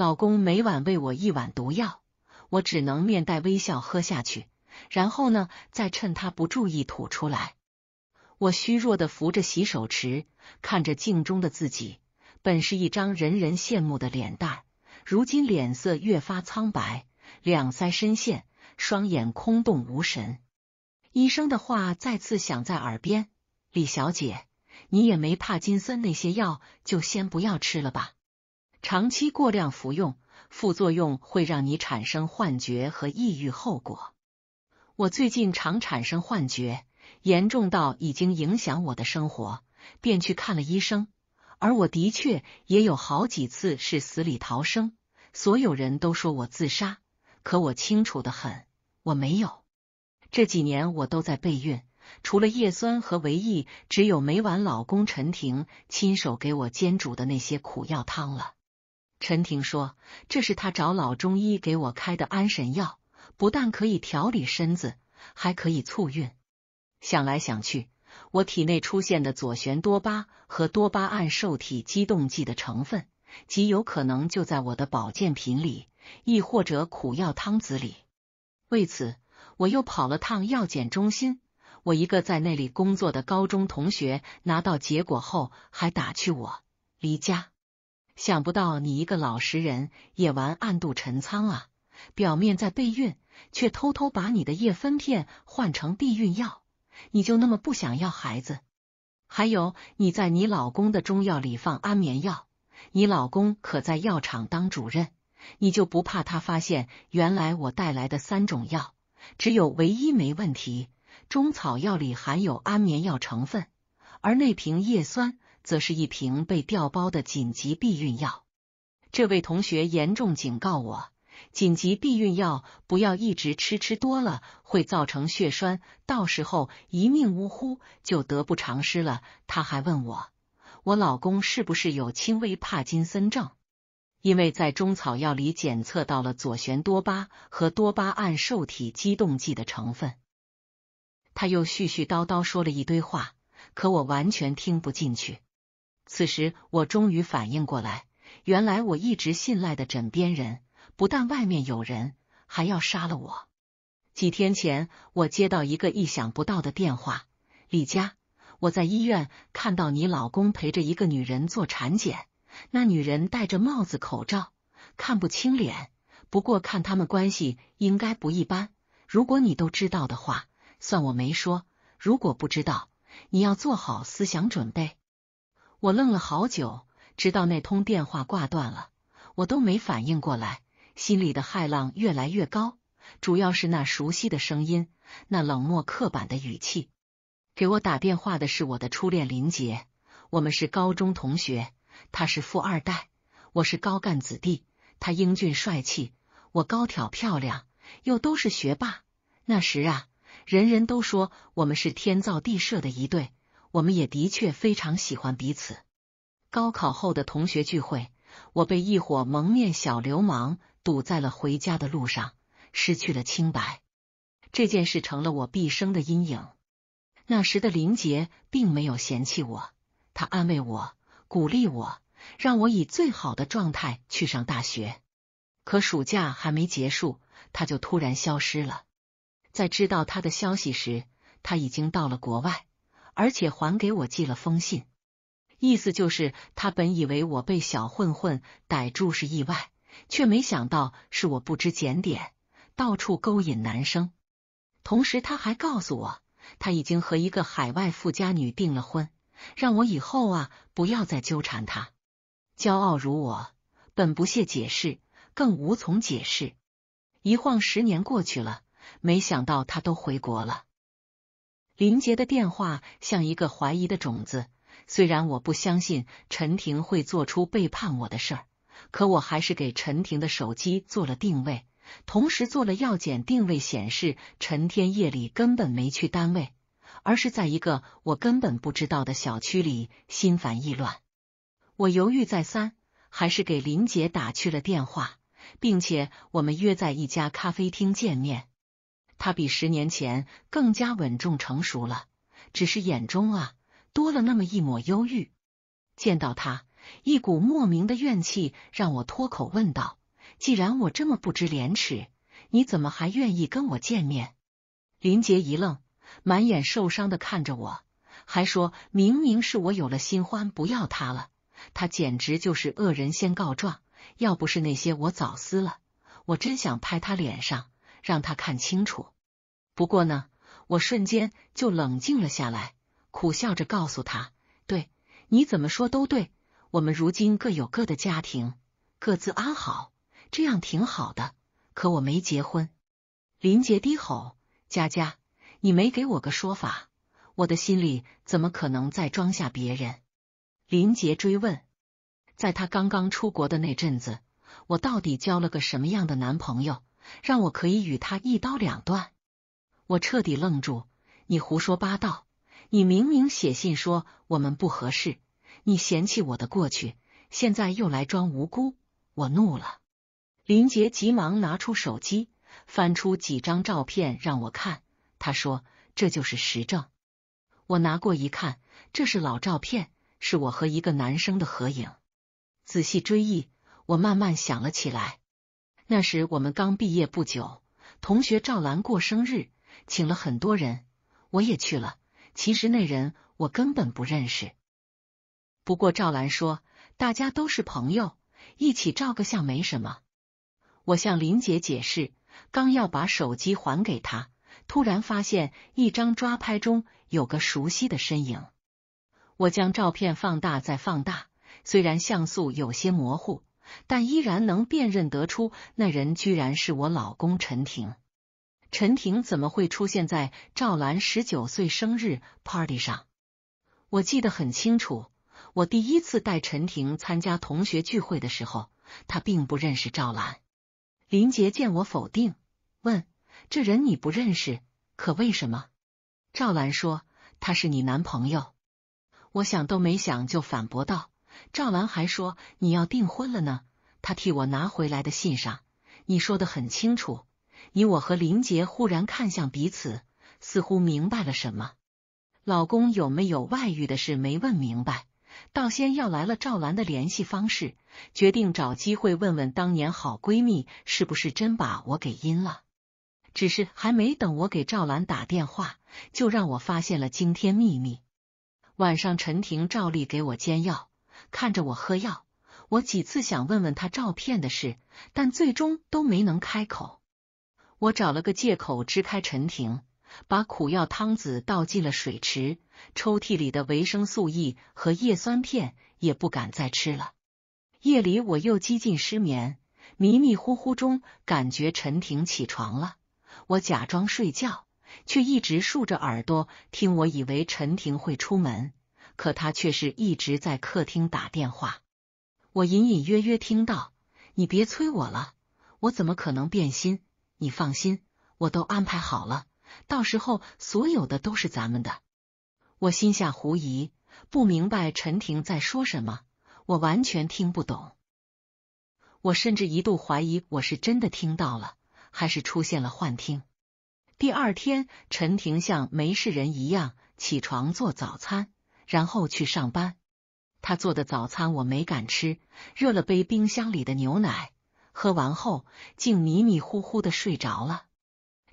老公每晚喂我一碗毒药，我只能面带微笑喝下去，然后呢，再趁他不注意吐出来。我虚弱的扶着洗手池，看着镜中的自己，本是一张人人羡慕的脸蛋，如今脸色越发苍白，两腮深陷，双眼空洞无神。医生的话再次响在耳边：“李小姐，你也没帕金森，那些药就先不要吃了吧。”长期过量服用，副作用会让你产生幻觉和抑郁。后果，我最近常产生幻觉，严重到已经影响我的生活，便去看了医生。而我的确也有好几次是死里逃生。所有人都说我自杀，可我清楚的很，我没有。这几年我都在备孕，除了叶酸和维 E，只有每晚老公陈婷亲手给我煎煮的那些苦药汤了。陈婷说：“这是他找老中医给我开的安神药，不但可以调理身子，还可以促孕。想来想去，我体内出现的左旋多巴和多巴胺受体激动剂的成分，极有可能就在我的保健品里，亦或者苦药汤子里。为此，我又跑了趟药检中心。我一个在那里工作的高中同学拿到结果后，还打趣我：离家。”想不到你一个老实人也玩暗度陈仓啊！表面在备孕，却偷偷把你的叶酚片换成避孕药，你就那么不想要孩子？还有你在你老公的中药里放安眠药，你老公可在药厂当主任，你就不怕他发现？原来我带来的三种药，只有唯一没问题，中草药里含有安眠药成分，而那瓶叶酸。则是一瓶被调包的紧急避孕药。这位同学严重警告我：紧急避孕药不要一直吃，吃多了会造成血栓，到时候一命呜呼就得不偿失了。他还问我，我老公是不是有轻微帕金森症？因为在中草药里检测到了左旋多巴和多巴胺受体激动剂的成分。他又絮絮叨叨说了一堆话，可我完全听不进去。此时我终于反应过来，原来我一直信赖的枕边人，不但外面有人，还要杀了我。几天前我接到一个意想不到的电话，李佳，我在医院看到你老公陪着一个女人做产检，那女人戴着帽子口罩，看不清脸，不过看他们关系应该不一般。如果你都知道的话，算我没说；如果不知道，你要做好思想准备。我愣了好久，直到那通电话挂断了，我都没反应过来，心里的骇浪越来越高。主要是那熟悉的声音，那冷漠刻板的语气。给我打电话的是我的初恋林杰，我们是高中同学，他是富二代，我是高干子弟，他英俊帅气，我高挑漂亮，又都是学霸。那时啊，人人都说我们是天造地设的一对。我们也的确非常喜欢彼此。高考后的同学聚会，我被一伙蒙面小流氓堵在了回家的路上，失去了清白。这件事成了我毕生的阴影。那时的林杰并没有嫌弃我，他安慰我，鼓励我，让我以最好的状态去上大学。可暑假还没结束，他就突然消失了。在知道他的消息时，他已经到了国外。而且还给我寄了封信，意思就是他本以为我被小混混逮住是意外，却没想到是我不知检点，到处勾引男生。同时他还告诉我，他已经和一个海外富家女订了婚，让我以后啊不要再纠缠他。骄傲如我，本不屑解释，更无从解释。一晃十年过去了，没想到他都回国了。林杰的电话像一个怀疑的种子。虽然我不相信陈婷会做出背叛我的事儿，可我还是给陈婷的手机做了定位，同时做了药检定位显示，陈天夜里根本没去单位，而是在一个我根本不知道的小区里心烦意乱。我犹豫再三，还是给林杰打去了电话，并且我们约在一家咖啡厅见面。他比十年前更加稳重成熟了，只是眼中啊多了那么一抹忧郁。见到他，一股莫名的怨气让我脱口问道：“既然我这么不知廉耻，你怎么还愿意跟我见面？”林杰一愣，满眼受伤的看着我，还说明明是我有了新欢不要他了，他简直就是恶人先告状。要不是那些，我早撕了。我真想拍他脸上。让他看清楚。不过呢，我瞬间就冷静了下来，苦笑着告诉他：“对你怎么说都对。我们如今各有各的家庭，各自安好，这样挺好的。可我没结婚。”林杰低吼：“佳佳，你没给我个说法，我的心里怎么可能再装下别人？”林杰追问：“在她刚刚出国的那阵子，我到底交了个什么样的男朋友？”让我可以与他一刀两断，我彻底愣住。你胡说八道！你明明写信说我们不合适，你嫌弃我的过去，现在又来装无辜，我怒了。林杰急忙拿出手机，翻出几张照片让我看。他说这就是实证。我拿过一看，这是老照片，是我和一个男生的合影。仔细追忆，我慢慢想了起来。那时我们刚毕业不久，同学赵兰过生日，请了很多人，我也去了。其实那人我根本不认识，不过赵兰说大家都是朋友，一起照个相没什么。我向林姐解释，刚要把手机还给她，突然发现一张抓拍中有个熟悉的身影。我将照片放大再放大，虽然像素有些模糊。但依然能辨认得出，那人居然是我老公陈婷。陈婷怎么会出现在赵兰十九岁生日 party 上？我记得很清楚，我第一次带陈婷参加同学聚会的时候，她并不认识赵兰。林杰见我否定，问：“这人你不认识，可为什么？”赵兰说：“他是你男朋友。”我想都没想就反驳道。赵兰还说你要订婚了呢，她替我拿回来的信上，你说的很清楚。你我和林杰忽然看向彼此，似乎明白了什么。老公有没有外遇的事没问明白，倒先要来了赵兰的联系方式，决定找机会问问当年好闺蜜是不是真把我给阴了。只是还没等我给赵兰打电话，就让我发现了惊天秘密。晚上，陈婷照例给我煎药。看着我喝药，我几次想问问他照片的事，但最终都没能开口。我找了个借口支开陈婷，把苦药汤子倒进了水池，抽屉里的维生素 E 和叶酸片也不敢再吃了。夜里我又几近失眠，迷迷糊糊中感觉陈婷起床了，我假装睡觉，却一直竖着耳朵听，我以为陈婷会出门。可他却是一直在客厅打电话，我隐隐约约听到：“你别催我了，我怎么可能变心？你放心，我都安排好了，到时候所有的都是咱们的。”我心下狐疑，不明白陈婷在说什么，我完全听不懂。我甚至一度怀疑我是真的听到了，还是出现了幻听。第二天，陈婷像没事人一样起床做早餐。然后去上班，他做的早餐我没敢吃，热了杯冰箱里的牛奶，喝完后竟迷迷糊糊的睡着了。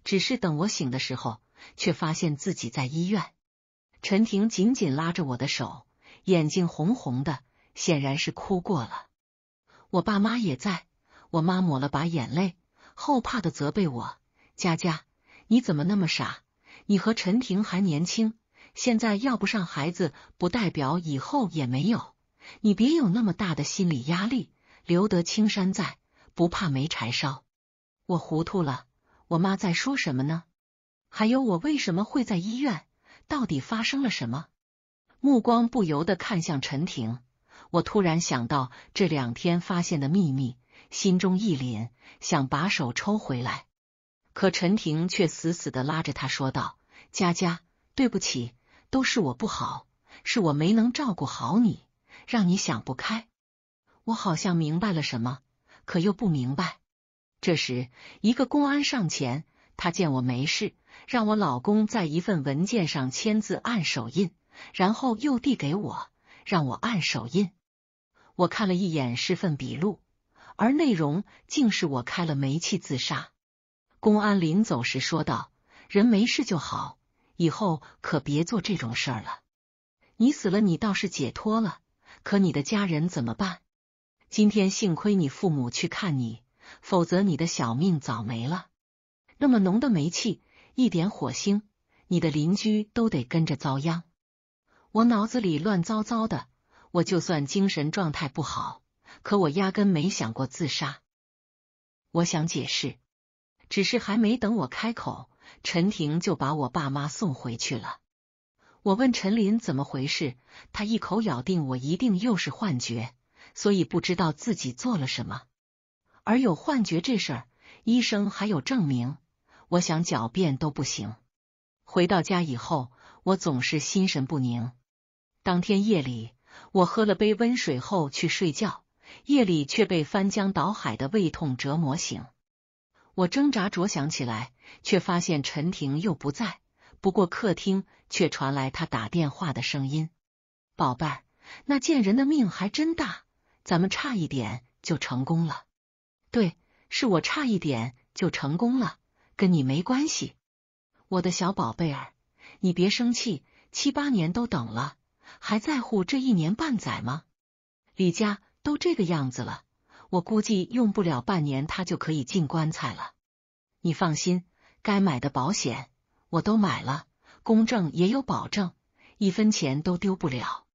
只是等我醒的时候，却发现自己在医院。陈婷紧紧拉着我的手，眼睛红红的，显然是哭过了。我爸妈也在，我妈抹了把眼泪，后怕的责备我：“佳佳，你怎么那么傻？你和陈婷还年轻。”现在要不上孩子，不代表以后也没有。你别有那么大的心理压力，留得青山在，不怕没柴烧。我糊涂了，我妈在说什么呢？还有，我为什么会在医院？到底发生了什么？目光不由得看向陈婷，我突然想到这两天发现的秘密，心中一凛，想把手抽回来，可陈婷却死死的拉着他说道：“佳佳，对不起。”都是我不好，是我没能照顾好你，让你想不开。我好像明白了什么，可又不明白。这时，一个公安上前，他见我没事，让我老公在一份文件上签字按手印，然后又递给我，让我按手印。我看了一眼，是份笔录，而内容竟是我开了煤气自杀。公安临走时说道：“人没事就好。”以后可别做这种事儿了。你死了，你倒是解脱了，可你的家人怎么办？今天幸亏你父母去看你，否则你的小命早没了。那么浓的煤气，一点火星，你的邻居都得跟着遭殃。我脑子里乱糟糟的，我就算精神状态不好，可我压根没想过自杀。我想解释，只是还没等我开口。陈婷就把我爸妈送回去了。我问陈林怎么回事，他一口咬定我一定又是幻觉，所以不知道自己做了什么。而有幻觉这事儿，医生还有证明，我想狡辩都不行。回到家以后，我总是心神不宁。当天夜里，我喝了杯温水后去睡觉，夜里却被翻江倒海的胃痛折磨醒。我挣扎着想起来，却发现陈婷又不在。不过客厅却传来她打电话的声音：“宝贝，那贱人的命还真大，咱们差一点就成功了。对，是我差一点就成功了，跟你没关系。我的小宝贝儿，你别生气，七八年都等了，还在乎这一年半载吗？李佳都这个样子了。”我估计用不了半年，他就可以进棺材了。你放心，该买的保险我都买了，公证也有保证，一分钱都丢不了。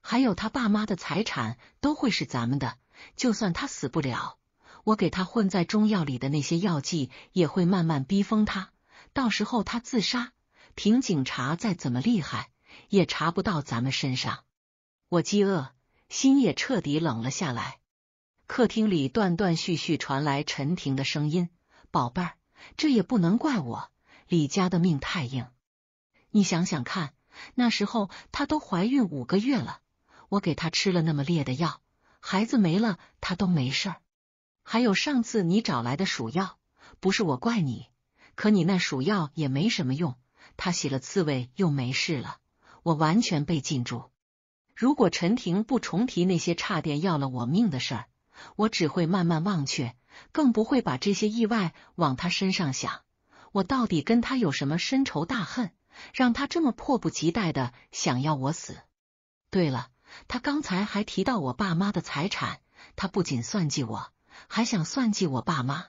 还有他爸妈的财产都会是咱们的。就算他死不了，我给他混在中药里的那些药剂也会慢慢逼疯他。到时候他自杀，凭警察再怎么厉害也查不到咱们身上。我饥饿，心也彻底冷了下来。客厅里断断续续传来陈婷的声音：“宝贝儿，这也不能怪我，李家的命太硬。你想想看，那时候她都怀孕五个月了，我给她吃了那么烈的药，孩子没了她都没事儿。还有上次你找来的鼠药，不是我怪你，可你那鼠药也没什么用，她洗了刺猬又没事了，我完全被禁住。如果陈婷不重提那些差点要了我命的事儿。”我只会慢慢忘却，更不会把这些意外往他身上想。我到底跟他有什么深仇大恨，让他这么迫不及待的想要我死？对了，他刚才还提到我爸妈的财产，他不仅算计我，还想算计我爸妈。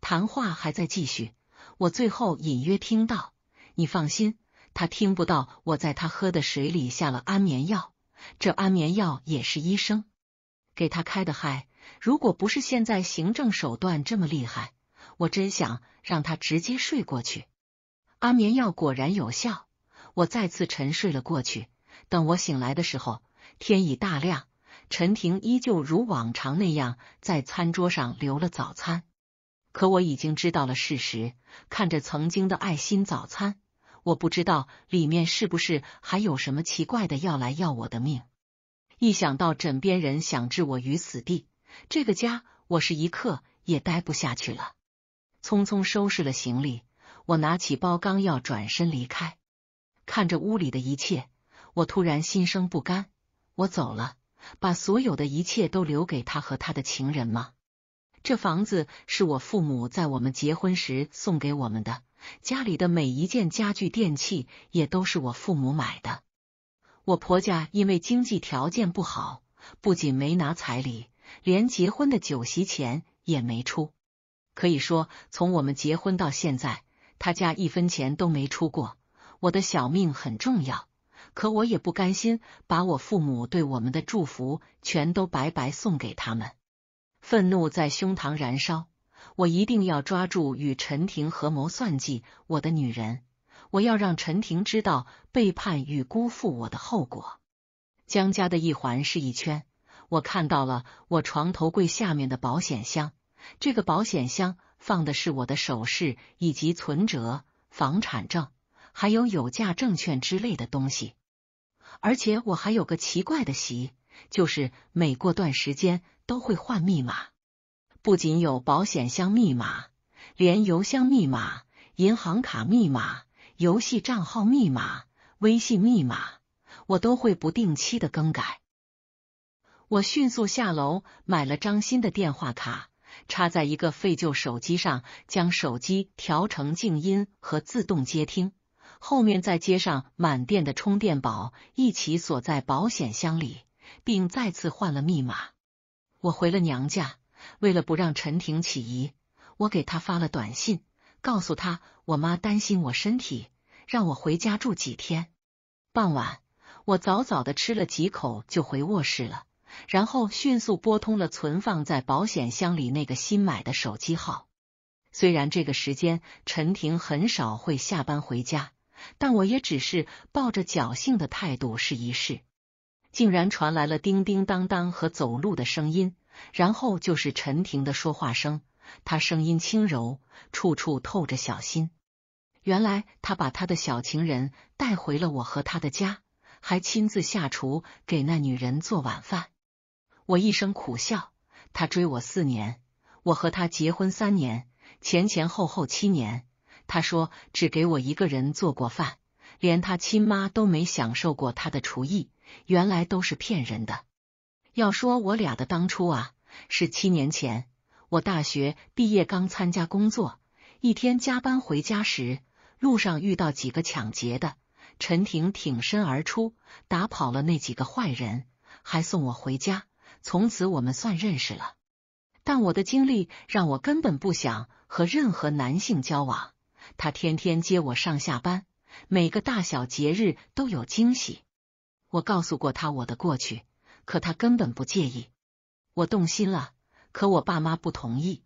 谈话还在继续，我最后隐约听到，你放心，他听不到我在他喝的水里下了安眠药。这安眠药也是医生。给他开的嗨，如果不是现在行政手段这么厉害，我真想让他直接睡过去。安眠药果然有效，我再次沉睡了过去。等我醒来的时候，天已大亮，陈婷依旧如往常那样在餐桌上留了早餐。可我已经知道了事实，看着曾经的爱心早餐，我不知道里面是不是还有什么奇怪的药来要我的命。一想到枕边人想置我于死地，这个家我是一刻也待不下去了。匆匆收拾了行李，我拿起包刚要转身离开，看着屋里的一切，我突然心生不甘。我走了，把所有的一切都留给他和他的情人吗？这房子是我父母在我们结婚时送给我们的，家里的每一件家具电器也都是我父母买的。我婆家因为经济条件不好，不仅没拿彩礼，连结婚的酒席钱也没出。可以说，从我们结婚到现在，他家一分钱都没出过。我的小命很重要，可我也不甘心把我父母对我们的祝福全都白白送给他们。愤怒在胸膛燃烧，我一定要抓住与陈婷合谋算计我的女人。我要让陈婷知道背叛与辜负我的后果。江家的一环是一圈，我看到了我床头柜下面的保险箱。这个保险箱放的是我的首饰以及存折、房产证，还有有价证券之类的东西。而且我还有个奇怪的习，就是每过段时间都会换密码。不仅有保险箱密码，连邮箱密码、银行卡密码。游戏账号密码、微信密码，我都会不定期的更改。我迅速下楼买了张新的电话卡，插在一个废旧手机上，将手机调成静音和自动接听，后面再接上满电的充电宝，一起锁在保险箱里，并再次换了密码。我回了娘家，为了不让陈婷起疑，我给她发了短信。告诉他，我妈担心我身体，让我回家住几天。傍晚，我早早的吃了几口就回卧室了，然后迅速拨通了存放在保险箱里那个新买的手机号。虽然这个时间陈婷很少会下班回家，但我也只是抱着侥幸的态度试一试。竟然传来了叮叮当当和走路的声音，然后就是陈婷的说话声。他声音轻柔，处处透着小心。原来他把他的小情人带回了我和他的家，还亲自下厨给那女人做晚饭。我一声苦笑。他追我四年，我和他结婚三年，前前后后七年。他说只给我一个人做过饭，连他亲妈都没享受过他的厨艺。原来都是骗人的。要说我俩的当初啊，是七年前。我大学毕业刚参加工作，一天加班回家时，路上遇到几个抢劫的，陈婷挺身而出，打跑了那几个坏人，还送我回家。从此我们算认识了。但我的经历让我根本不想和任何男性交往。他天天接我上下班，每个大小节日都有惊喜。我告诉过他我的过去，可他根本不介意。我动心了。可我爸妈不同意，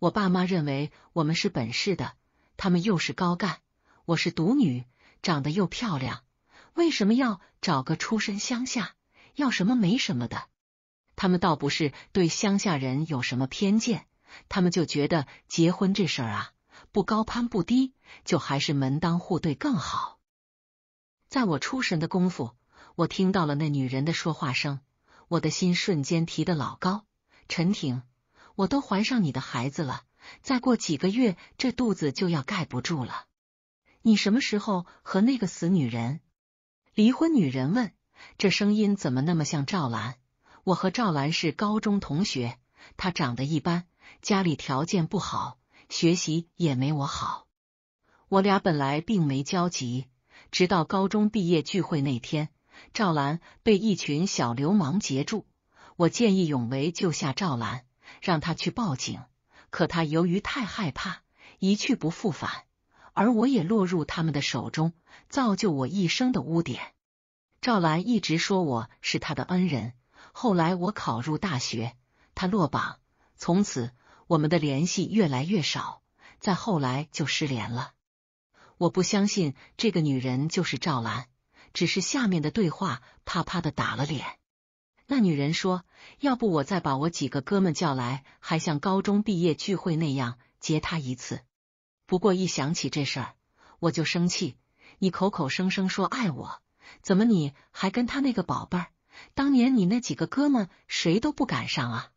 我爸妈认为我们是本市的，他们又是高干，我是独女，长得又漂亮，为什么要找个出身乡下，要什么没什么的？他们倒不是对乡下人有什么偏见，他们就觉得结婚这事儿啊，不高攀不低，就还是门当户对更好。在我出神的功夫，我听到了那女人的说话声，我的心瞬间提得老高。陈婷，我都怀上你的孩子了，再过几个月这肚子就要盖不住了。你什么时候和那个死女人离婚？女人问，这声音怎么那么像赵兰？我和赵兰是高中同学，她长得一般，家里条件不好，学习也没我好。我俩本来并没交集，直到高中毕业聚会那天，赵兰被一群小流氓截住。我见义勇为救下赵兰，让她去报警，可她由于太害怕，一去不复返，而我也落入他们的手中，造就我一生的污点。赵兰一直说我是她的恩人，后来我考入大学，她落榜，从此我们的联系越来越少，再后来就失联了。我不相信这个女人就是赵兰，只是下面的对话啪啪的打了脸。那女人说：“要不我再把我几个哥们叫来，还像高中毕业聚会那样接他一次。”不过一想起这事儿，我就生气。你口口声声说爱我，怎么你还跟他那个宝贝儿？当年你那几个哥们谁都不敢上啊！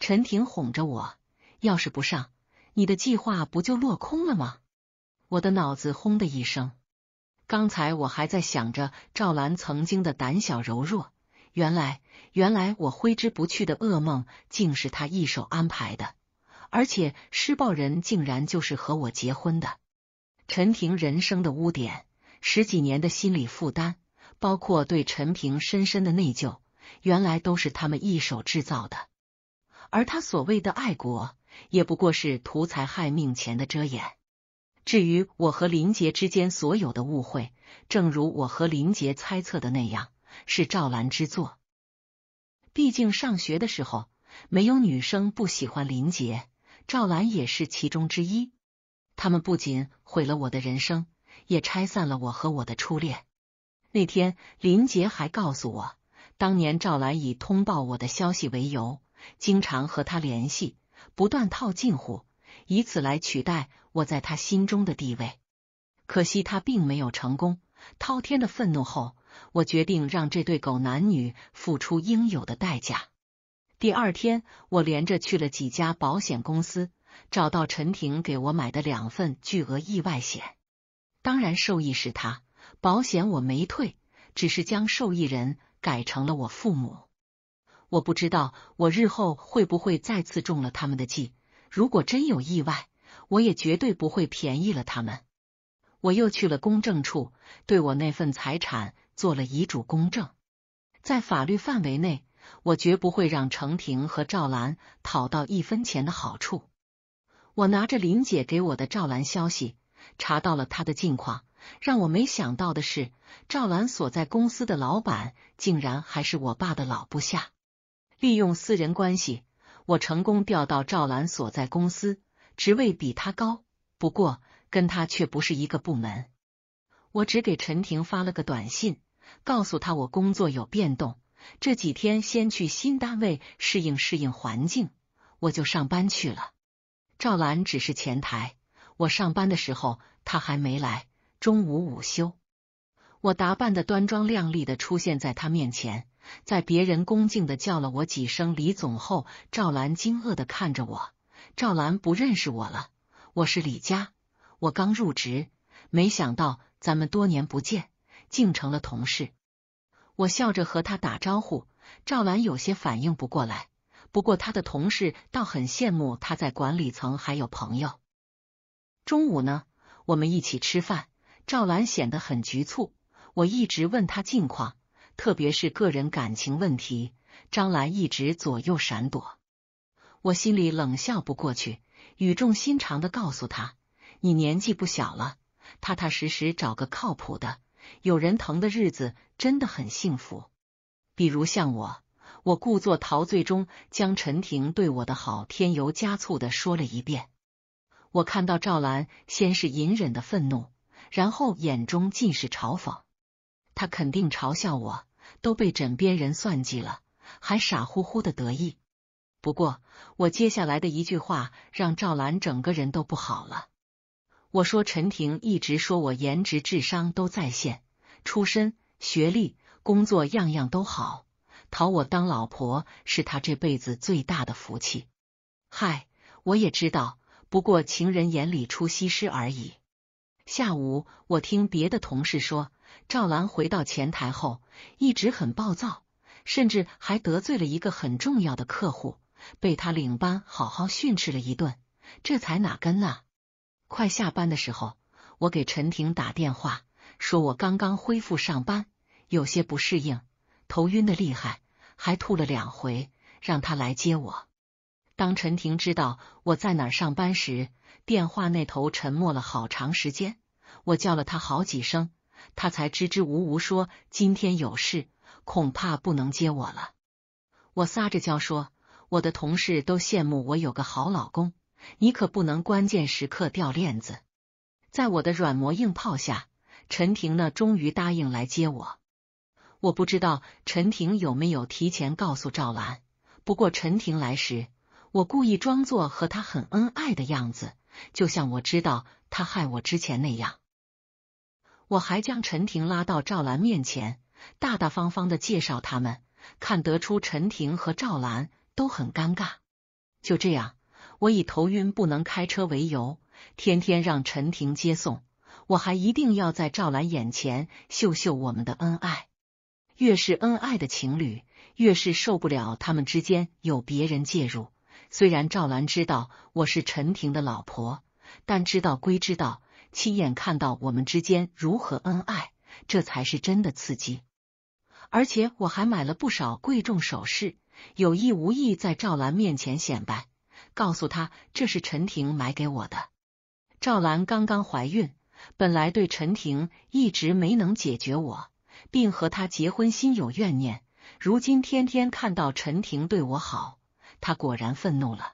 陈婷哄着我：“要是不上，你的计划不就落空了吗？”我的脑子轰的一声，刚才我还在想着赵兰曾经的胆小柔弱。原来，原来我挥之不去的噩梦，竟是他一手安排的。而且，施暴人竟然就是和我结婚的陈平，人生的污点，十几年的心理负担，包括对陈平深深的内疚，原来都是他们一手制造的。而他所谓的爱国，也不过是图财害命前的遮掩。至于我和林杰之间所有的误会，正如我和林杰猜测的那样。是赵兰之作，毕竟上学的时候没有女生不喜欢林杰，赵兰也是其中之一。他们不仅毁了我的人生，也拆散了我和我的初恋。那天林杰还告诉我，当年赵兰以通报我的消息为由，经常和他联系，不断套近乎，以此来取代我在他心中的地位。可惜他并没有成功。滔天的愤怒后。我决定让这对狗男女付出应有的代价。第二天，我连着去了几家保险公司，找到陈婷给我买的两份巨额意外险。当然，受益是他。保险我没退，只是将受益人改成了我父母。我不知道我日后会不会再次中了他们的计。如果真有意外，我也绝对不会便宜了他们。我又去了公证处，对我那份财产。做了遗嘱公证，在法律范围内，我绝不会让程婷和赵兰讨到一分钱的好处。我拿着林姐给我的赵兰消息，查到了她的近况。让我没想到的是，赵兰所在公司的老板竟然还是我爸的老部下。利用私人关系，我成功调到赵兰所在公司，职位比他高，不过跟他却不是一个部门。我只给陈婷发了个短信。告诉他我工作有变动，这几天先去新单位适应适应环境，我就上班去了。赵兰只是前台，我上班的时候她还没来。中午午休，我打扮的端庄靓丽的出现在她面前，在别人恭敬的叫了我几声李总后，赵兰惊愕的看着我。赵兰不认识我了，我是李佳，我刚入职，没想到咱们多年不见。竟成了同事，我笑着和他打招呼。赵兰有些反应不过来，不过他的同事倒很羡慕他在管理层还有朋友。中午呢，我们一起吃饭，赵兰显得很局促。我一直问她近况，特别是个人感情问题，张兰一直左右闪躲。我心里冷笑不过去，语重心长的告诉她：“你年纪不小了，踏踏实实找个靠谱的。”有人疼的日子真的很幸福，比如像我，我故作陶醉中将陈婷对我的好添油加醋的说了一遍。我看到赵兰先是隐忍的愤怒，然后眼中尽是嘲讽。他肯定嘲笑我都被枕边人算计了，还傻乎乎的得意。不过我接下来的一句话让赵兰整个人都不好了。我说陈婷一直说我颜值智商都在线。出身、学历、工作样样都好，讨我当老婆是他这辈子最大的福气。嗨，我也知道，不过情人眼里出西施而已。下午我听别的同事说，赵兰回到前台后一直很暴躁，甚至还得罪了一个很重要的客户，被他领班好好训斥了一顿。这才哪根呢？快下班的时候，我给陈婷打电话。说我刚刚恢复上班，有些不适应，头晕的厉害，还吐了两回，让他来接我。当陈婷知道我在哪儿上班时，电话那头沉默了好长时间。我叫了他好几声，他才支支吾吾说今天有事，恐怕不能接我了。我撒着娇说，我的同事都羡慕我有个好老公，你可不能关键时刻掉链子。在我的软磨硬泡下。陈婷呢？终于答应来接我。我不知道陈婷有没有提前告诉赵兰。不过陈婷来时，我故意装作和他很恩爱的样子，就像我知道他害我之前那样。我还将陈婷拉到赵兰面前，大大方方的介绍他们。看得出陈婷和赵兰都很尴尬。就这样，我以头晕不能开车为由，天天让陈婷接送。我还一定要在赵兰眼前秀秀我们的恩爱，越是恩爱的情侣，越是受不了他们之间有别人介入。虽然赵兰知道我是陈婷的老婆，但知道归知道，亲眼看到我们之间如何恩爱，这才是真的刺激。而且我还买了不少贵重首饰，有意无意在赵兰面前显摆，告诉她这是陈婷买给我的。赵兰刚刚怀孕。本来对陈婷一直没能解决我，并和她结婚心有怨念，如今天天看到陈婷对我好，他果然愤怒了。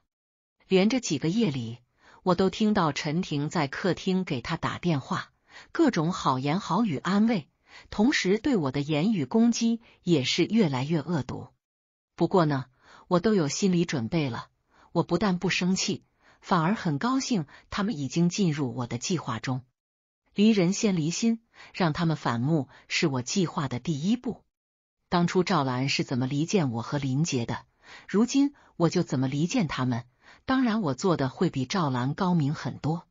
连着几个夜里，我都听到陈婷在客厅给他打电话，各种好言好语安慰，同时对我的言语攻击也是越来越恶毒。不过呢，我都有心理准备了，我不但不生气，反而很高兴，他们已经进入我的计划中。离人先离心，让他们反目是我计划的第一步。当初赵兰是怎么离间我和林杰的，如今我就怎么离间他们。当然，我做的会比赵兰高明很多。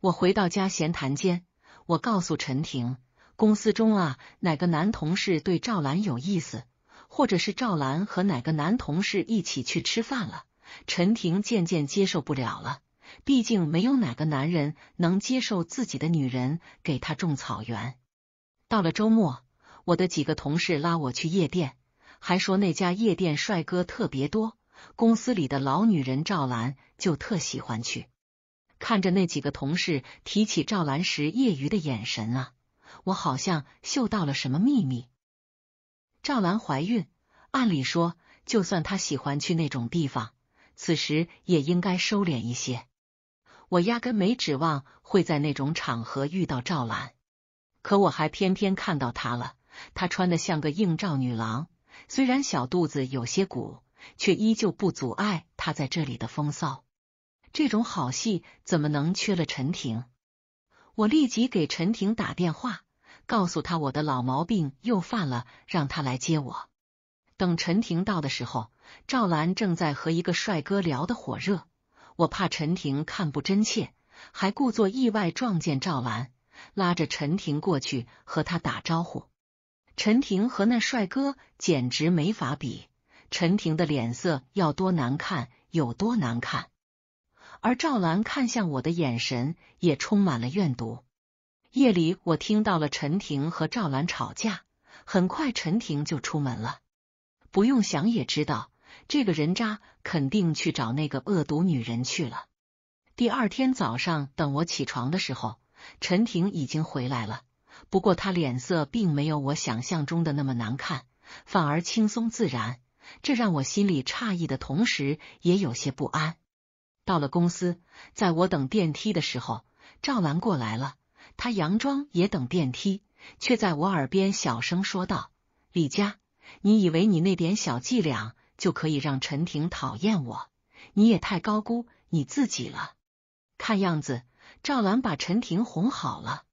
我回到家闲谈间，我告诉陈婷，公司中啊，哪个男同事对赵兰有意思，或者是赵兰和哪个男同事一起去吃饭了，陈婷渐渐接受不了了。毕竟没有哪个男人能接受自己的女人给他种草原。到了周末，我的几个同事拉我去夜店，还说那家夜店帅哥特别多。公司里的老女人赵兰就特喜欢去。看着那几个同事提起赵兰时业余的眼神啊，我好像嗅到了什么秘密。赵兰怀孕，按理说就算她喜欢去那种地方，此时也应该收敛一些。我压根没指望会在那种场合遇到赵兰，可我还偏偏看到她了。她穿的像个应召女郎，虽然小肚子有些鼓，却依旧不阻碍她在这里的风骚。这种好戏怎么能缺了陈婷？我立即给陈婷打电话，告诉她我的老毛病又犯了，让她来接我。等陈婷到的时候，赵兰正在和一个帅哥聊得火热。我怕陈婷看不真切，还故作意外撞见赵兰，拉着陈婷过去和他打招呼。陈婷和那帅哥简直没法比，陈婷的脸色要多难看有多难看，而赵兰看向我的眼神也充满了怨毒。夜里，我听到了陈婷和赵兰吵架，很快陈婷就出门了，不用想也知道。这个人渣肯定去找那个恶毒女人去了。第二天早上，等我起床的时候，陈婷已经回来了。不过她脸色并没有我想象中的那么难看，反而轻松自然，这让我心里诧异的同时也有些不安。到了公司，在我等电梯的时候，赵兰过来了。她佯装也等电梯，却在我耳边小声说道：“李佳，你以为你那点小伎俩？”就可以让陈婷讨厌我，你也太高估你自己了。看样子赵兰把陈婷哄好了。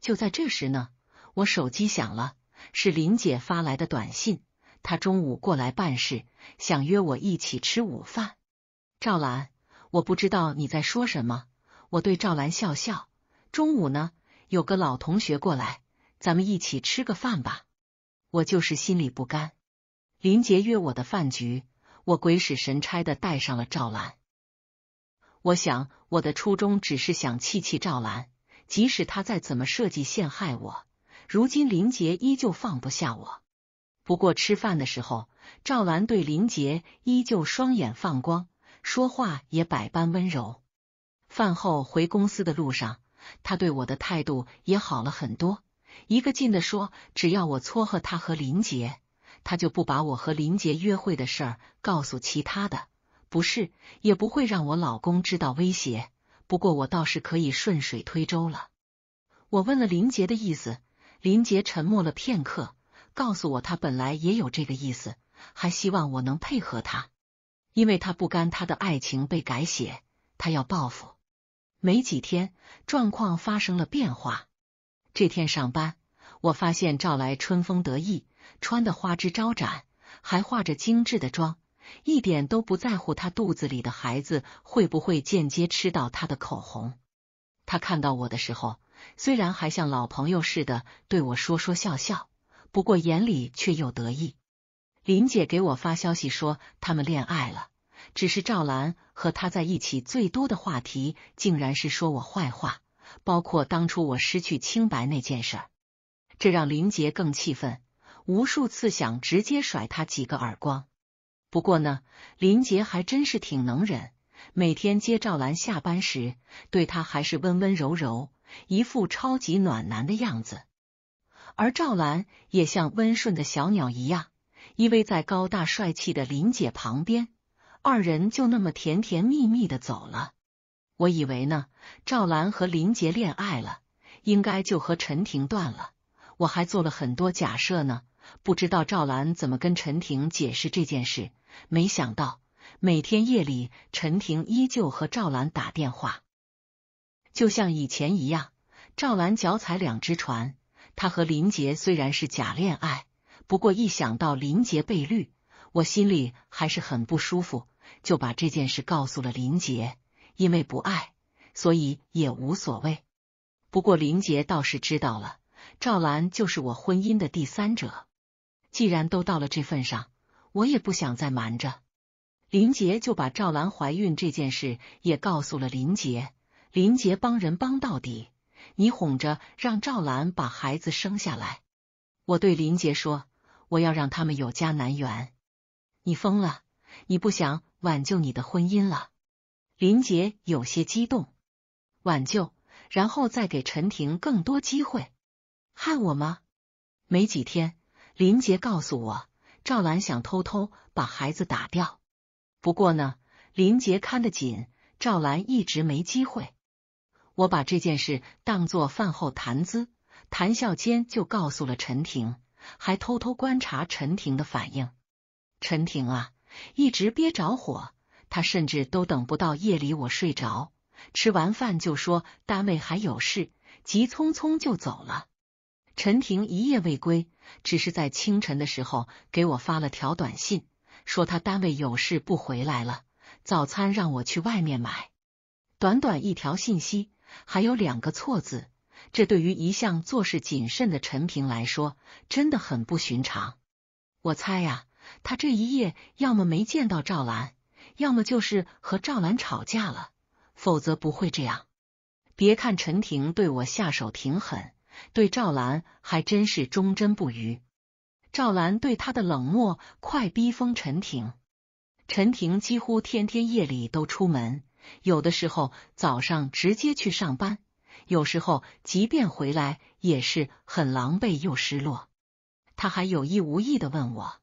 就在这时呢，我手机响了，是林姐发来的短信，她中午过来办事，想约我一起吃午饭。赵兰，我不知道你在说什么。我对赵兰笑笑。中午呢，有个老同学过来，咱们一起吃个饭吧。我就是心里不甘。林杰约我的饭局，我鬼使神差的带上了赵兰。我想，我的初衷只是想气气赵兰，即使他再怎么设计陷害我，如今林杰依旧放不下我。不过吃饭的时候，赵兰对林杰依旧双眼放光，说话也百般温柔。饭后回公司的路上，他对我的态度也好了很多，一个劲的说只要我撮合他和林杰。他就不把我和林杰约会的事儿告诉其他的，不是也不会让我老公知道威胁。不过我倒是可以顺水推舟了。我问了林杰的意思，林杰沉默了片刻，告诉我他本来也有这个意思，还希望我能配合他，因为他不甘他的爱情被改写，他要报复。没几天，状况发生了变化。这天上班，我发现赵来春风得意。穿的花枝招展，还化着精致的妆，一点都不在乎她肚子里的孩子会不会间接吃到她的口红。她看到我的时候，虽然还像老朋友似的对我说说笑笑，不过眼里却又得意。林姐给我发消息说他们恋爱了，只是赵兰和她在一起最多的话题，竟然是说我坏话，包括当初我失去清白那件事，这让林杰更气愤。无数次想直接甩他几个耳光，不过呢，林杰还真是挺能忍。每天接赵兰下班时，对他还是温温柔柔，一副超级暖男的样子。而赵兰也像温顺的小鸟一样，依偎在高大帅气的林姐旁边，二人就那么甜甜蜜蜜的走了。我以为呢，赵兰和林杰恋爱了，应该就和陈婷断了。我还做了很多假设呢。不知道赵兰怎么跟陈婷解释这件事。没想到每天夜里，陈婷依旧和赵兰打电话，就像以前一样。赵兰脚踩两只船。她和林杰虽然是假恋爱，不过一想到林杰被绿，我心里还是很不舒服，就把这件事告诉了林杰。因为不爱，所以也无所谓。不过林杰倒是知道了，赵兰就是我婚姻的第三者。既然都到了这份上，我也不想再瞒着林杰，就把赵兰怀孕这件事也告诉了林杰。林杰帮人帮到底，你哄着让赵兰把孩子生下来。我对林杰说：“我要让他们有家难圆。”你疯了？你不想挽救你的婚姻了？林杰有些激动，挽救，然后再给陈婷更多机会，害我吗？没几天。林杰告诉我，赵兰想偷偷把孩子打掉，不过呢，林杰看得紧，赵兰一直没机会。我把这件事当做饭后谈资，谈笑间就告诉了陈婷，还偷偷观察陈婷的反应。陈婷啊，一直憋着火，他甚至都等不到夜里我睡着，吃完饭就说单位还有事，急匆匆就走了。陈婷一夜未归，只是在清晨的时候给我发了条短信，说他单位有事不回来了，早餐让我去外面买。短短一条信息，还有两个错字，这对于一向做事谨慎的陈平来说真的很不寻常。我猜呀，他这一夜要么没见到赵兰，要么就是和赵兰吵架了，否则不会这样。别看陈婷对我下手挺狠。对赵兰还真是忠贞不渝。赵兰对他的冷漠快逼疯陈婷，陈婷几乎天天夜里都出门，有的时候早上直接去上班，有时候即便回来也是很狼狈又失落。他还有意无意的问我，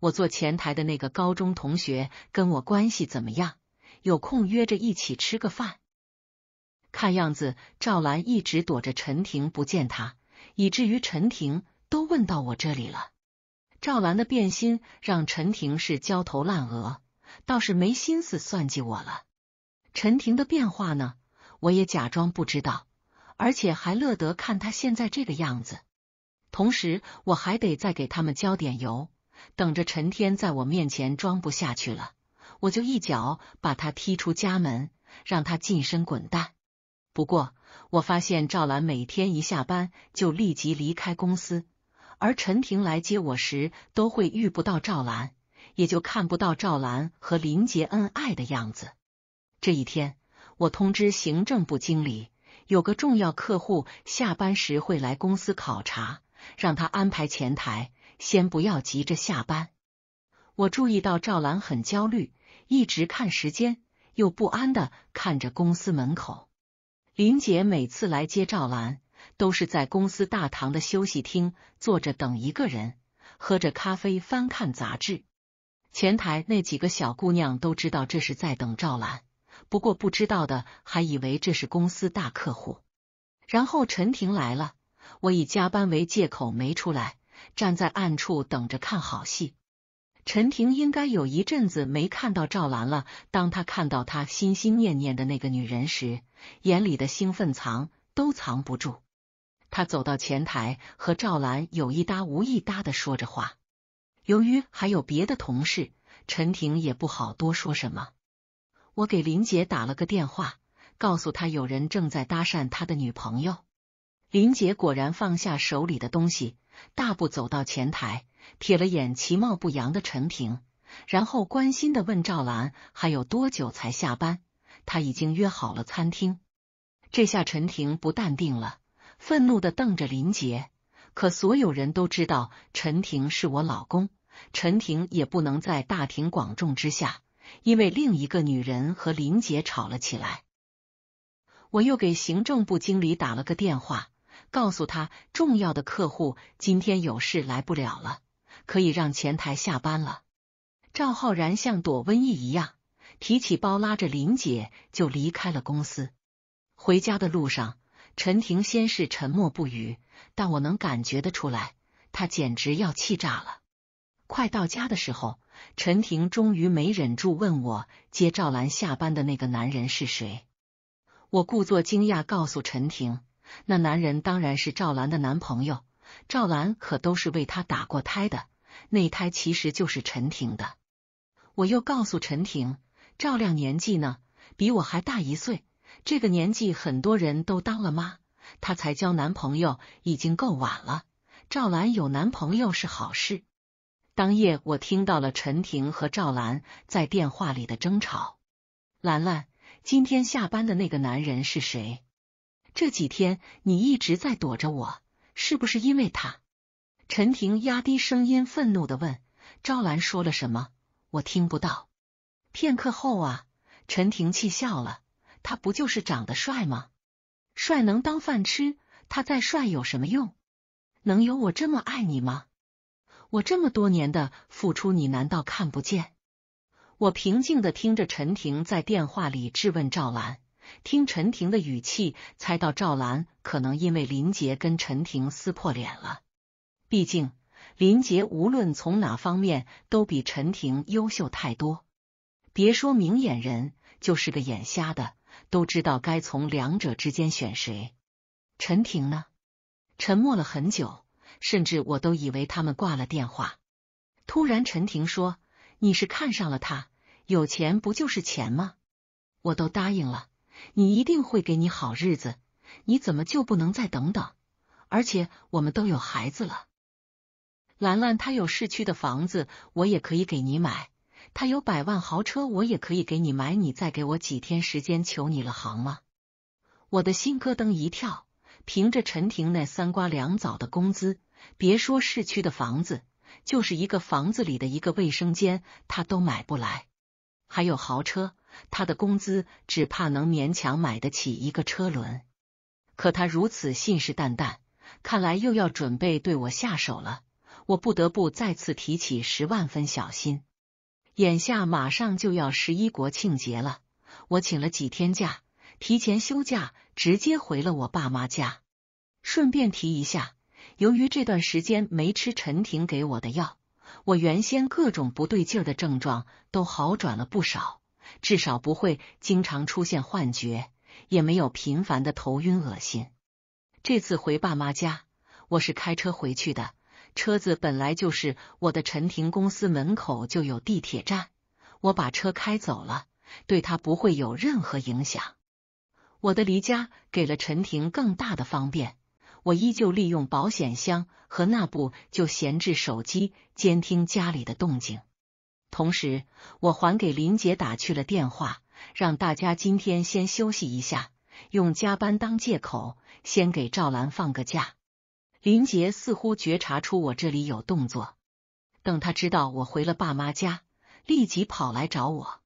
我做前台的那个高中同学跟我关系怎么样？有空约着一起吃个饭。看样子，赵兰一直躲着陈婷不见他，以至于陈婷都问到我这里了。赵兰的变心让陈婷是焦头烂额，倒是没心思算计我了。陈婷的变化呢，我也假装不知道，而且还乐得看他现在这个样子。同时，我还得再给他们浇点油，等着陈天在我面前装不下去了，我就一脚把他踢出家门，让他净身滚蛋。不过，我发现赵兰每天一下班就立即离开公司，而陈婷来接我时都会遇不到赵兰，也就看不到赵兰和林杰恩爱的样子。这一天，我通知行政部经理，有个重要客户下班时会来公司考察，让他安排前台先不要急着下班。我注意到赵兰很焦虑，一直看时间，又不安的看着公司门口。林姐每次来接赵兰，都是在公司大堂的休息厅坐着等一个人，喝着咖啡，翻看杂志。前台那几个小姑娘都知道这是在等赵兰，不过不知道的还以为这是公司大客户。然后陈婷来了，我以加班为借口没出来，站在暗处等着看好戏。陈婷应该有一阵子没看到赵兰了。当他看到他心心念念的那个女人时，眼里的兴奋藏都藏不住。他走到前台，和赵兰有一搭无一搭的说着话。由于还有别的同事，陈婷也不好多说什么。我给林姐打了个电话，告诉她有人正在搭讪她的女朋友。林姐果然放下手里的东西，大步走到前台。瞥了眼其貌不扬的陈婷，然后关心的问赵兰：“还有多久才下班？”他已经约好了餐厅。这下陈婷不淡定了，愤怒的瞪着林杰。可所有人都知道陈婷是我老公，陈婷也不能在大庭广众之下，因为另一个女人和林杰吵了起来。我又给行政部经理打了个电话，告诉他重要的客户今天有事来不了了。可以让前台下班了。赵浩然像躲瘟疫一样提起包，拉着林姐就离开了公司。回家的路上，陈婷先是沉默不语，但我能感觉得出来，她简直要气炸了。快到家的时候，陈婷终于没忍住问我接赵兰下班的那个男人是谁。我故作惊讶，告诉陈婷，那男人当然是赵兰的男朋友。赵兰可都是为他打过胎的，那胎其实就是陈婷的。我又告诉陈婷，赵亮年纪呢，比我还大一岁。这个年纪很多人都当了妈，她才交男朋友已经够晚了。赵兰有男朋友是好事。当夜，我听到了陈婷和赵兰在电话里的争吵。兰兰，今天下班的那个男人是谁？这几天你一直在躲着我。是不是因为他？陈婷压低声音，愤怒的问：“赵兰说了什么？我听不到。”片刻后啊，陈婷气笑了：“他不就是长得帅吗？帅能当饭吃？他再帅有什么用？能有我这么爱你吗？我这么多年的付出，你难道看不见？”我平静的听着陈婷在电话里质问赵兰。听陈婷的语气，猜到赵兰可能因为林杰跟陈婷撕破脸了。毕竟林杰无论从哪方面都比陈婷优秀太多，别说明眼人，就是个眼瞎的都知道该从两者之间选谁。陈婷呢，沉默了很久，甚至我都以为他们挂了电话。突然，陈婷说：“你是看上了他，有钱不就是钱吗？我都答应了。”你一定会给你好日子，你怎么就不能再等等？而且我们都有孩子了。兰兰她有市区的房子，我也可以给你买；她有百万豪车，我也可以给你买。你再给我几天时间，求你了，行吗？我的心咯噔一跳。凭着陈婷那三瓜两枣的工资，别说市区的房子，就是一个房子里的一个卫生间，他都买不来。还有豪车。他的工资只怕能勉强买得起一个车轮，可他如此信誓旦旦，看来又要准备对我下手了。我不得不再次提起十万分小心。眼下马上就要十一国庆节了，我请了几天假，提前休假，直接回了我爸妈家。顺便提一下，由于这段时间没吃陈婷给我的药，我原先各种不对劲的症状都好转了不少。至少不会经常出现幻觉，也没有频繁的头晕恶心。这次回爸妈家，我是开车回去的。车子本来就是我的，陈婷公司门口就有地铁站，我把车开走了，对她不会有任何影响。我的离家给了陈婷更大的方便，我依旧利用保险箱和那部就闲置手机监听家里的动静。同时，我还给林杰打去了电话，让大家今天先休息一下，用加班当借口，先给赵兰放个假。林杰似乎觉察出我这里有动作，等他知道我回了爸妈家，立即跑来找我。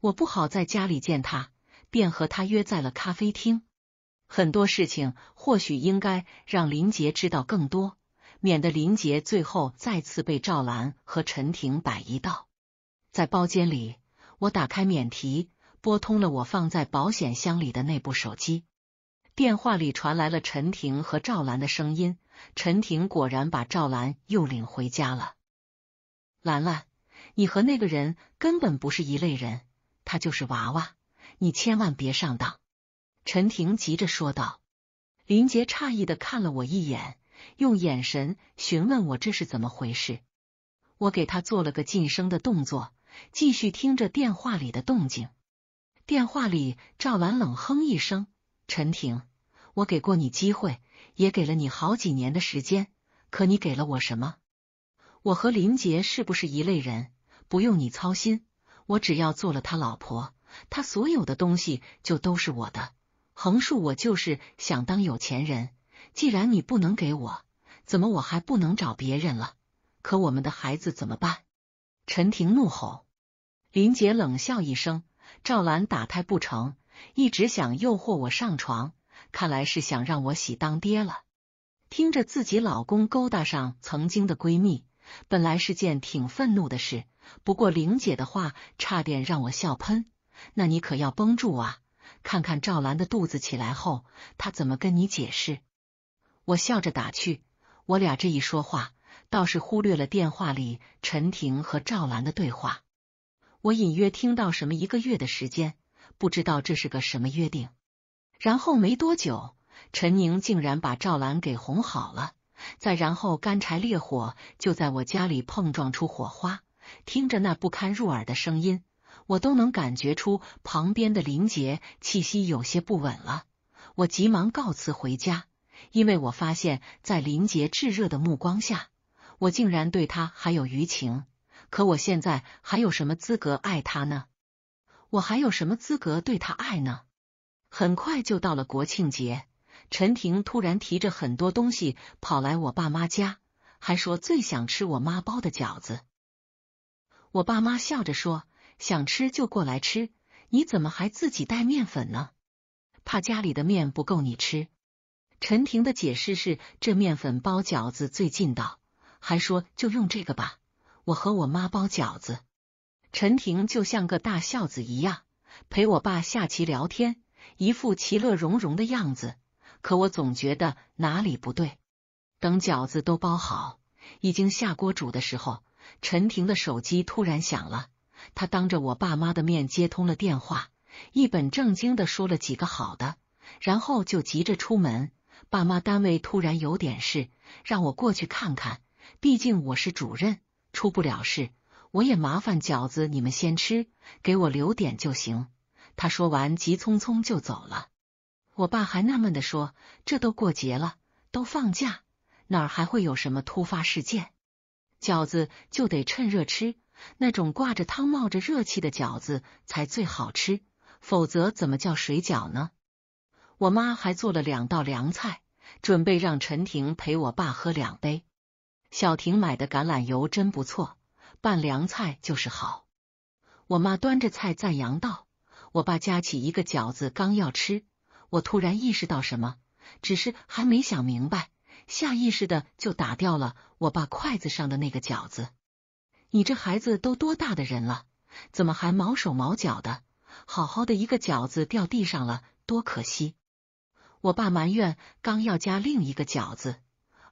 我不好在家里见他，便和他约在了咖啡厅。很多事情，或许应该让林杰知道更多。免得林杰最后再次被赵兰和陈婷摆一道。在包间里，我打开免提，拨通了我放在保险箱里的那部手机。电话里传来了陈婷和赵兰的声音。陈婷果然把赵兰又领回家了。兰兰，你和那个人根本不是一类人，他就是娃娃，你千万别上当！陈婷急着说道。林杰诧异的看了我一眼。用眼神询问我这是怎么回事？我给他做了个噤声的动作，继续听着电话里的动静。电话里，赵兰冷哼一声：“陈婷，我给过你机会，也给了你好几年的时间，可你给了我什么？我和林杰是不是一类人？不用你操心，我只要做了他老婆，他所有的东西就都是我的。横竖我就是想当有钱人。”既然你不能给我，怎么我还不能找别人了？可我们的孩子怎么办？陈婷怒吼。林姐冷笑一声：“赵兰打胎不成，一直想诱惑我上床，看来是想让我喜当爹了。”听着自己老公勾搭上曾经的闺蜜，本来是件挺愤怒的事，不过林姐的话差点让我笑喷。那你可要绷住啊！看看赵兰的肚子起来后，她怎么跟你解释。我笑着打趣，我俩这一说话，倒是忽略了电话里陈婷和赵兰的对话。我隐约听到什么一个月的时间，不知道这是个什么约定。然后没多久，陈宁竟然把赵兰给哄好了，再然后干柴烈火就在我家里碰撞出火花。听着那不堪入耳的声音，我都能感觉出旁边的林杰气息有些不稳了。我急忙告辞回家。因为我发现，在林杰炙热的目光下，我竟然对他还有余情。可我现在还有什么资格爱他呢？我还有什么资格对他爱呢？很快就到了国庆节，陈婷突然提着很多东西跑来我爸妈家，还说最想吃我妈包的饺子。我爸妈笑着说：“想吃就过来吃，你怎么还自己带面粉呢？怕家里的面不够你吃？”陈婷的解释是：这面粉包饺子最劲道，还说就用这个吧。我和我妈包饺子，陈婷就像个大孝子一样陪我爸下棋聊天，一副其乐融融的样子。可我总觉得哪里不对。等饺子都包好，已经下锅煮的时候，陈婷的手机突然响了，她当着我爸妈的面接通了电话，一本正经的说了几个好的，然后就急着出门。爸妈单位突然有点事，让我过去看看。毕竟我是主任，出不了事。我也麻烦饺子，你们先吃，给我留点就行。他说完，急匆匆就走了。我爸还纳闷的说，这都过节了，都放假，哪儿还会有什么突发事件？饺子就得趁热吃，那种挂着汤、冒着热气的饺子才最好吃，否则怎么叫水饺呢？我妈还做了两道凉菜，准备让陈婷陪我爸喝两杯。小婷买的橄榄油真不错，拌凉菜就是好。我妈端着菜赞扬道。我爸夹起一个饺子刚要吃，我突然意识到什么，只是还没想明白，下意识的就打掉了我爸筷子上的那个饺子。你这孩子都多大的人了，怎么还毛手毛脚的？好好的一个饺子掉地上了，多可惜！我爸埋怨，刚要加另一个饺子，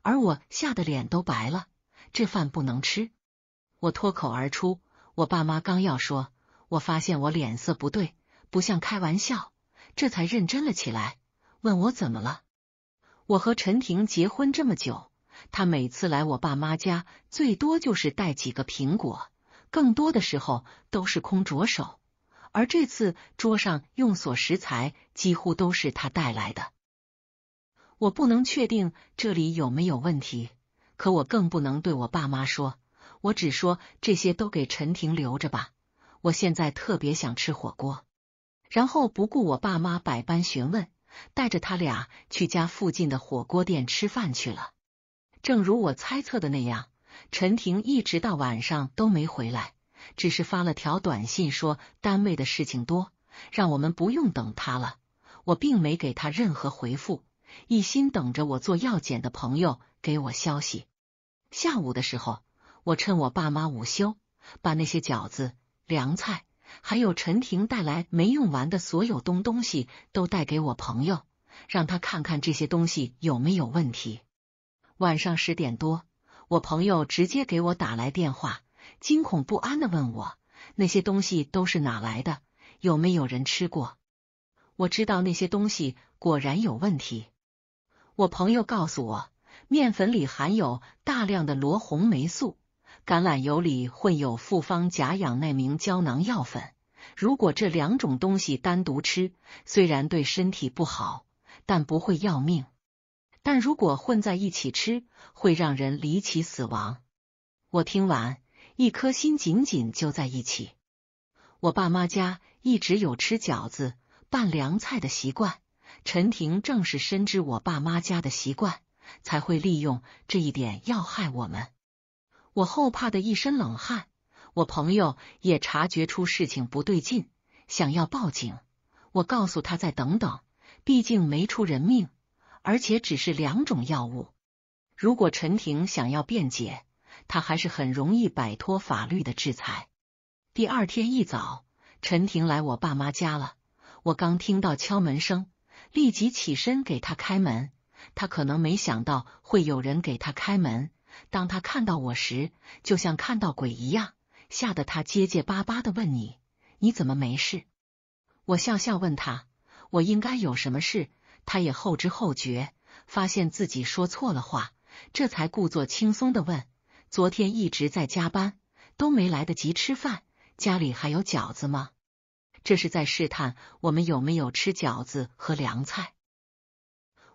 而我吓得脸都白了。这饭不能吃，我脱口而出。我爸妈刚要说，我发现我脸色不对，不像开玩笑，这才认真了起来，问我怎么了。我和陈婷结婚这么久，他每次来我爸妈家，最多就是带几个苹果，更多的时候都是空着手。而这次桌上用所食材几乎都是他带来的。我不能确定这里有没有问题，可我更不能对我爸妈说。我只说这些都给陈婷留着吧。我现在特别想吃火锅，然后不顾我爸妈百般询问，带着他俩去家附近的火锅店吃饭去了。正如我猜测的那样，陈婷一直到晚上都没回来，只是发了条短信说单位的事情多，让我们不用等他了。我并没给他任何回复。一心等着我做药检的朋友给我消息。下午的时候，我趁我爸妈午休，把那些饺子、凉菜，还有陈婷带来没用完的所有东东西都带给我朋友，让他看看这些东西有没有问题。晚上十点多，我朋友直接给我打来电话，惊恐不安的问我那些东西都是哪来的，有没有人吃过。我知道那些东西果然有问题。我朋友告诉我，面粉里含有大量的罗红霉素，橄榄油里混有复方甲氧那明胶囊药粉。如果这两种东西单独吃，虽然对身体不好，但不会要命；但如果混在一起吃，会让人离奇死亡。我听完，一颗心紧紧揪在一起。我爸妈家一直有吃饺子拌凉菜的习惯。陈婷正是深知我爸妈家的习惯，才会利用这一点要害我们。我后怕的一身冷汗。我朋友也察觉出事情不对劲，想要报警。我告诉他再等等，毕竟没出人命，而且只是两种药物。如果陈婷想要辩解，他还是很容易摆脱法律的制裁。第二天一早，陈婷来我爸妈家了。我刚听到敲门声。立即起身给他开门，他可能没想到会有人给他开门。当他看到我时，就像看到鬼一样，吓得他结结巴巴的问：“你，你怎么没事？”我笑笑问他：“我应该有什么事？”他也后知后觉，发现自己说错了话，这才故作轻松的问：“昨天一直在加班，都没来得及吃饭，家里还有饺子吗？”这是在试探我们有没有吃饺子和凉菜。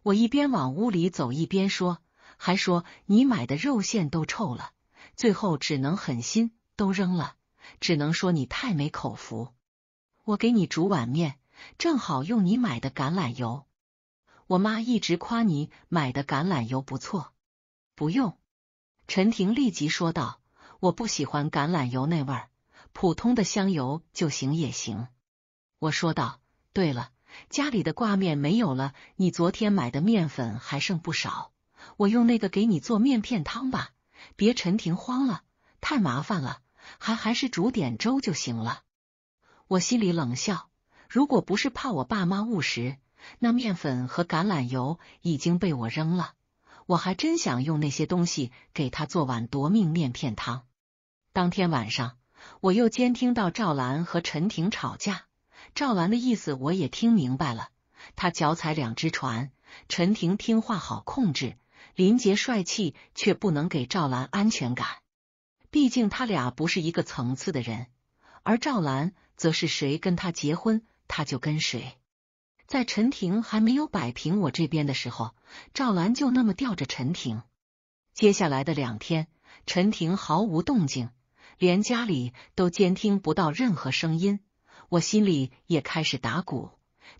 我一边往屋里走一边说，还说你买的肉馅都臭了，最后只能狠心都扔了。只能说你太没口福。我给你煮碗面，正好用你买的橄榄油。我妈一直夸你买的橄榄油不错。不用，陈婷立即说道，我不喜欢橄榄油那味儿，普通的香油就行也行。我说道：“对了，家里的挂面没有了，你昨天买的面粉还剩不少，我用那个给你做面片汤吧，别陈婷慌了，太麻烦了，还还是煮点粥就行了。”我心里冷笑，如果不是怕我爸妈误食，那面粉和橄榄油已经被我扔了，我还真想用那些东西给他做碗夺命面片汤。当天晚上，我又监听到赵兰和陈婷吵架。赵兰的意思我也听明白了，他脚踩两只船，陈婷听话好控制，林杰帅气却不能给赵兰安全感，毕竟他俩不是一个层次的人，而赵兰则是谁跟他结婚他就跟谁。在陈婷还没有摆平我这边的时候，赵兰就那么吊着陈婷。接下来的两天，陈婷毫无动静，连家里都监听不到任何声音。我心里也开始打鼓，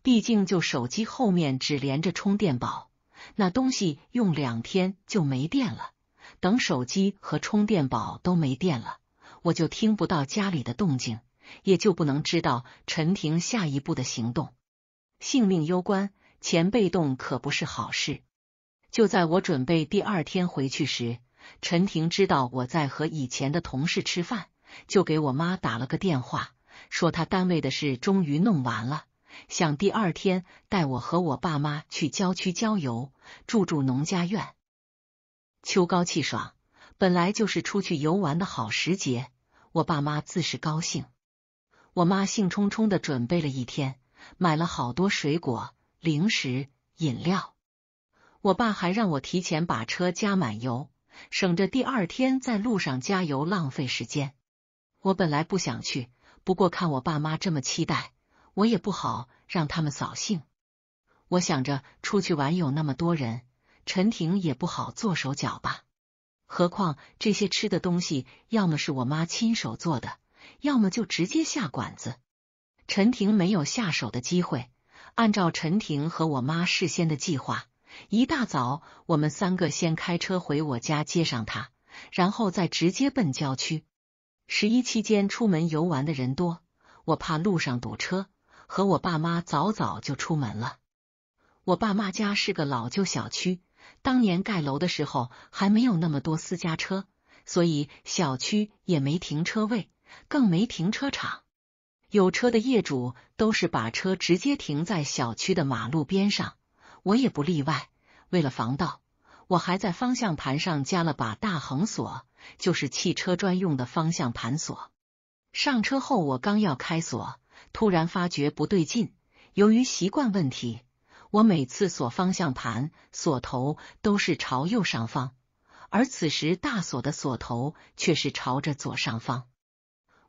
毕竟就手机后面只连着充电宝，那东西用两天就没电了。等手机和充电宝都没电了，我就听不到家里的动静，也就不能知道陈婷下一步的行动。性命攸关，钱被动可不是好事。就在我准备第二天回去时，陈婷知道我在和以前的同事吃饭，就给我妈打了个电话。说他单位的事终于弄完了，想第二天带我和我爸妈去郊区郊游，住住农家院。秋高气爽，本来就是出去游玩的好时节，我爸妈自是高兴。我妈兴冲冲的准备了一天，买了好多水果、零食、饮料。我爸还让我提前把车加满油，省着第二天在路上加油浪费时间。我本来不想去。不过看我爸妈这么期待，我也不好让他们扫兴。我想着出去玩有那么多人，陈婷也不好做手脚吧。何况这些吃的东西，要么是我妈亲手做的，要么就直接下馆子。陈婷没有下手的机会。按照陈婷和我妈事先的计划，一大早我们三个先开车回我家接上她，然后再直接奔郊区。十一期间出门游玩的人多，我怕路上堵车，和我爸妈早早就出门了。我爸妈家是个老旧小区，当年盖楼的时候还没有那么多私家车，所以小区也没停车位，更没停车场。有车的业主都是把车直接停在小区的马路边上，我也不例外。为了防盗，我还在方向盘上加了把大横锁。就是汽车专用的方向盘锁。上车后，我刚要开锁，突然发觉不对劲。由于习惯问题，我每次锁方向盘锁头都是朝右上方，而此时大锁的锁头却是朝着左上方。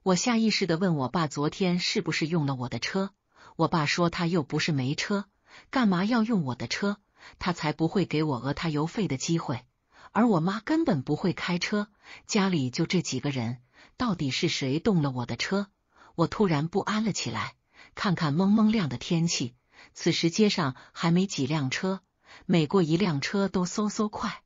我下意识的问我爸：“昨天是不是用了我的车？”我爸说：“他又不是没车，干嘛要用我的车？他才不会给我讹他油费的机会。”而我妈根本不会开车，家里就这几个人，到底是谁动了我的车？我突然不安了起来。看看蒙蒙亮的天气，此时街上还没几辆车，每过一辆车都嗖嗖快。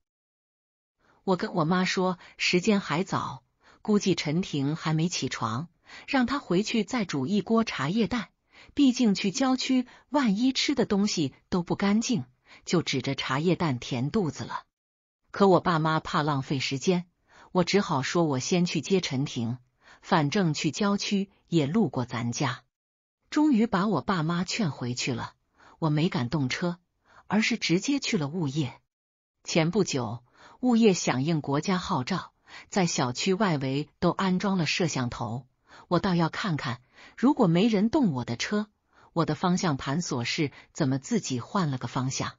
我跟我妈说，时间还早，估计陈婷还没起床，让她回去再煮一锅茶叶蛋。毕竟去郊区，万一吃的东西都不干净，就指着茶叶蛋填肚子了。可我爸妈怕浪费时间，我只好说，我先去接陈婷，反正去郊区也路过咱家。终于把我爸妈劝回去了，我没敢动车，而是直接去了物业。前不久，物业响应国家号召，在小区外围都安装了摄像头。我倒要看看，如果没人动我的车，我的方向盘锁是怎么自己换了个方向。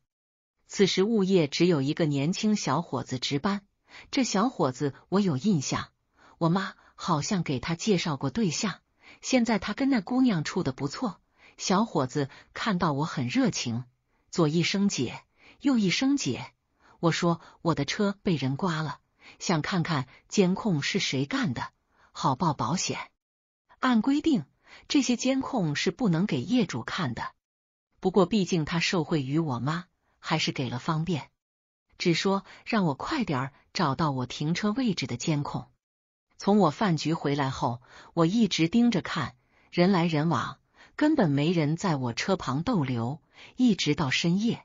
此时物业只有一个年轻小伙子值班，这小伙子我有印象，我妈好像给他介绍过对象，现在他跟那姑娘处的不错。小伙子看到我很热情，左一声姐，右一声姐。我说我的车被人刮了，想看看监控是谁干的，好报保险。按规定，这些监控是不能给业主看的，不过毕竟他受贿于我妈。还是给了方便，只说让我快点找到我停车位置的监控。从我饭局回来后，我一直盯着看，人来人往，根本没人在我车旁逗留，一直到深夜。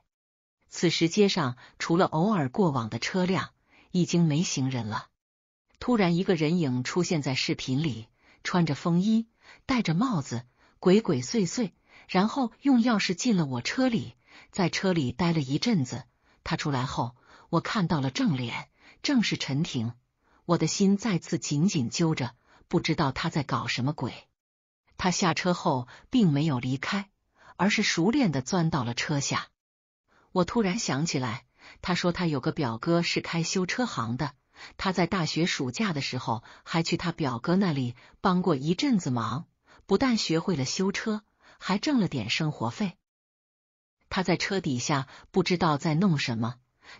此时街上除了偶尔过往的车辆，已经没行人了。突然，一个人影出现在视频里，穿着风衣，戴着帽子，鬼鬼祟祟，然后用钥匙进了我车里。在车里待了一阵子，他出来后，我看到了正脸，正是陈婷。我的心再次紧紧揪着，不知道他在搞什么鬼。他下车后并没有离开，而是熟练的钻到了车下。我突然想起来，他说他有个表哥是开修车行的，他在大学暑假的时候还去他表哥那里帮过一阵子忙，不但学会了修车，还挣了点生活费。他在车底下不知道在弄什么，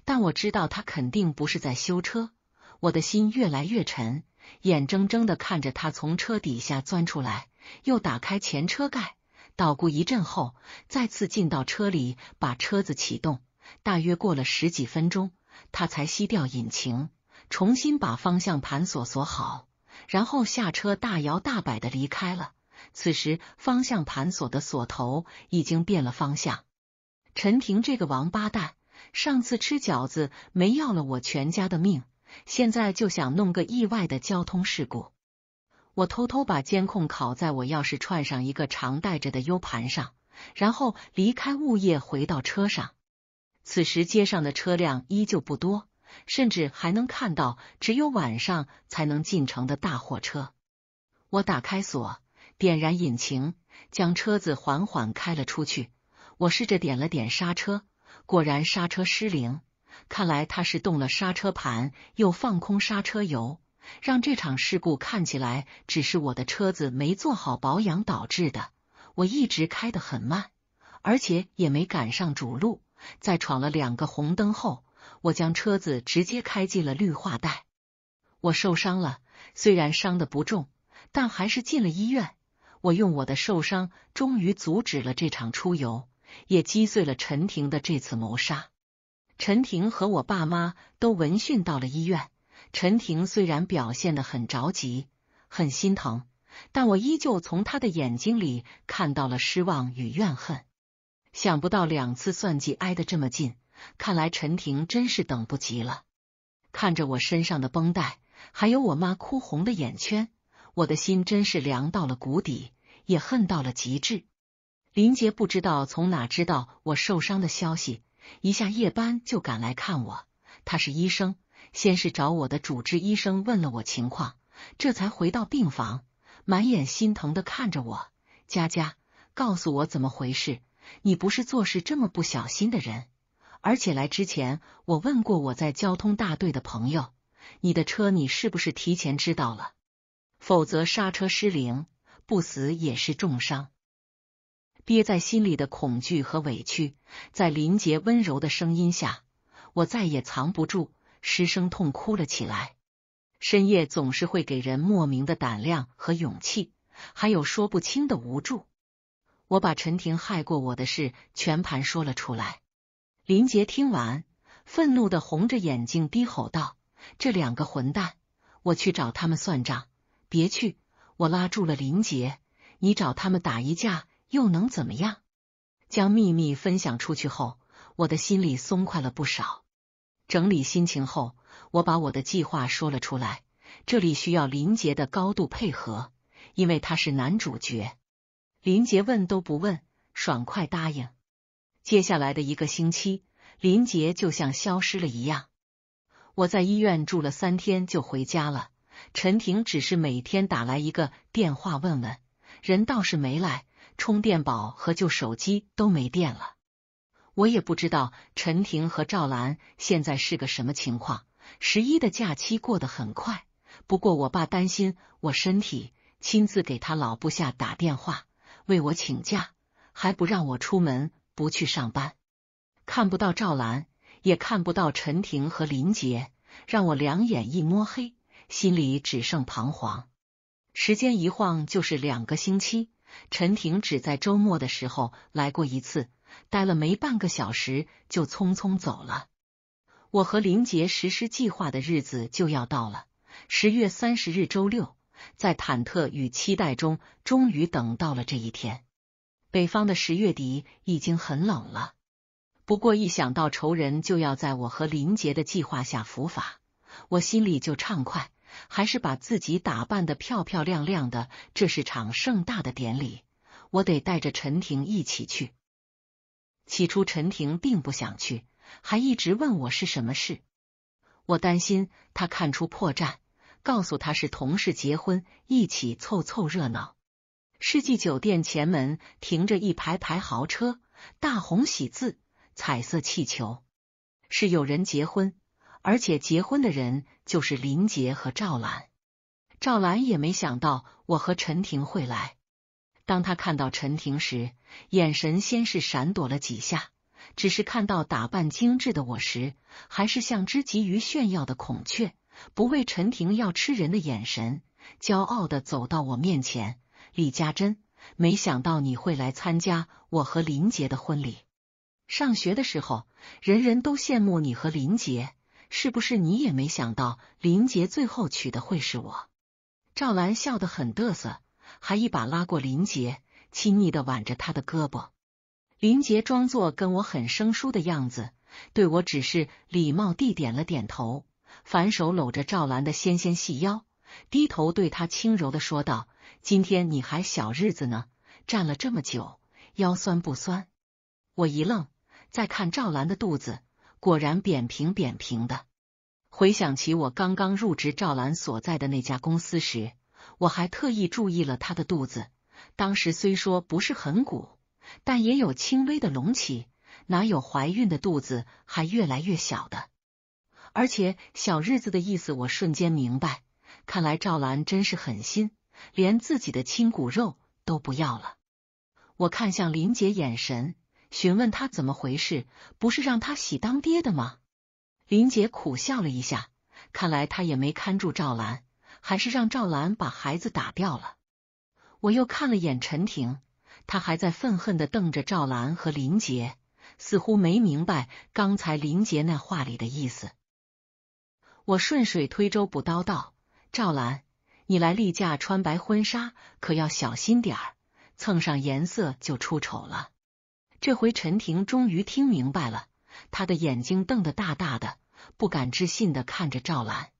但我知道他肯定不是在修车。我的心越来越沉，眼睁睁的看着他从车底下钻出来，又打开前车盖捣鼓一阵后，再次进到车里把车子启动。大约过了十几分钟，他才熄掉引擎，重新把方向盘锁锁好，然后下车大摇大摆的离开了。此时方向盘锁的锁头已经变了方向。陈平这个王八蛋，上次吃饺子没要了我全家的命，现在就想弄个意外的交通事故。我偷偷把监控拷在我钥匙串上一个常带着的 U 盘上，然后离开物业，回到车上。此时街上的车辆依旧不多，甚至还能看到只有晚上才能进城的大货车。我打开锁，点燃引擎，将车子缓缓开了出去。我试着点了点刹车，果然刹车失灵。看来他是动了刹车盘，又放空刹车油，让这场事故看起来只是我的车子没做好保养导致的。我一直开得很慢，而且也没赶上主路，在闯了两个红灯后，我将车子直接开进了绿化带。我受伤了，虽然伤的不重，但还是进了医院。我用我的受伤，终于阻止了这场出游。也击碎了陈婷的这次谋杀。陈婷和我爸妈都闻讯到了医院。陈婷虽然表现的很着急、很心疼，但我依旧从她的眼睛里看到了失望与怨恨。想不到两次算计挨得这么近，看来陈婷真是等不及了。看着我身上的绷带，还有我妈哭红的眼圈，我的心真是凉到了谷底，也恨到了极致。林杰不知道从哪知道我受伤的消息，一下夜班就赶来看我。他是医生，先是找我的主治医生问了我情况，这才回到病房，满眼心疼的看着我。佳佳，告诉我怎么回事？你不是做事这么不小心的人，而且来之前我问过我在交通大队的朋友，你的车你是不是提前知道了？否则刹车失灵，不死也是重伤。憋在心里的恐惧和委屈，在林杰温柔的声音下，我再也藏不住，失声痛哭了起来。深夜总是会给人莫名的胆量和勇气，还有说不清的无助。我把陈婷害过我的事全盘说了出来。林杰听完，愤怒的红着眼睛低吼道：“这两个混蛋，我去找他们算账！”别去，我拉住了林杰：“你找他们打一架。”又能怎么样？将秘密分享出去后，我的心里松快了不少。整理心情后，我把我的计划说了出来。这里需要林杰的高度配合，因为他是男主角。林杰问都不问，爽快答应。接下来的一个星期，林杰就像消失了一样。我在医院住了三天就回家了。陈婷只是每天打来一个电话问问，人倒是没来。充电宝和旧手机都没电了，我也不知道陈婷和赵兰现在是个什么情况。十一的假期过得很快，不过我爸担心我身体，亲自给他老部下打电话为我请假，还不让我出门，不去上班。看不到赵兰，也看不到陈婷和林杰，让我两眼一摸黑，心里只剩彷徨。时间一晃就是两个星期。陈婷只在周末的时候来过一次，待了没半个小时就匆匆走了。我和林杰实施计划的日子就要到了，十月三十日周六，在忐忑与期待中，终于等到了这一天。北方的十月底已经很冷了，不过一想到仇人就要在我和林杰的计划下伏法，我心里就畅快。还是把自己打扮的漂漂亮亮的，这是场盛大的典礼，我得带着陈婷一起去。起初陈婷并不想去，还一直问我是什么事。我担心他看出破绽，告诉他是同事结婚，一起凑凑热闹。世纪酒店前门停着一排排豪车，大红喜字，彩色气球，是有人结婚。而且结婚的人就是林杰和赵兰，赵兰也没想到我和陈婷会来。当他看到陈婷时，眼神先是闪躲了几下，只是看到打扮精致的我时，还是像只急于炫耀的孔雀，不为陈婷要吃人的眼神，骄傲的走到我面前。李嘉珍，没想到你会来参加我和林杰的婚礼。上学的时候，人人都羡慕你和林杰。是不是你也没想到林杰最后娶的会是我？赵兰笑得很得瑟，还一把拉过林杰，亲昵的挽着他的胳膊。林杰装作跟我很生疏的样子，对我只是礼貌地点了点头，反手搂着赵兰的纤纤细腰，低头对她轻柔的说道：“今天你还小日子呢，站了这么久，腰酸不酸？”我一愣，再看赵兰的肚子。果然扁平扁平的。回想起我刚刚入职赵兰所在的那家公司时，我还特意注意了她的肚子。当时虽说不是很鼓，但也有轻微的隆起，哪有怀孕的肚子还越来越小的？而且小日子的意思，我瞬间明白，看来赵兰真是狠心，连自己的亲骨肉都不要了。我看向林杰，眼神。询问他怎么回事？不是让他喜当爹的吗？林杰苦笑了一下，看来他也没看住赵兰，还是让赵兰把孩子打掉了。我又看了眼陈婷，他还在愤恨的瞪着赵兰和林杰，似乎没明白刚才林杰那话里的意思。我顺水推舟补刀道：“赵兰，你来例假穿白婚纱，可要小心点儿，蹭上颜色就出丑了。”这回陈婷终于听明白了，她的眼睛瞪得大大的，不敢置信的看着赵兰。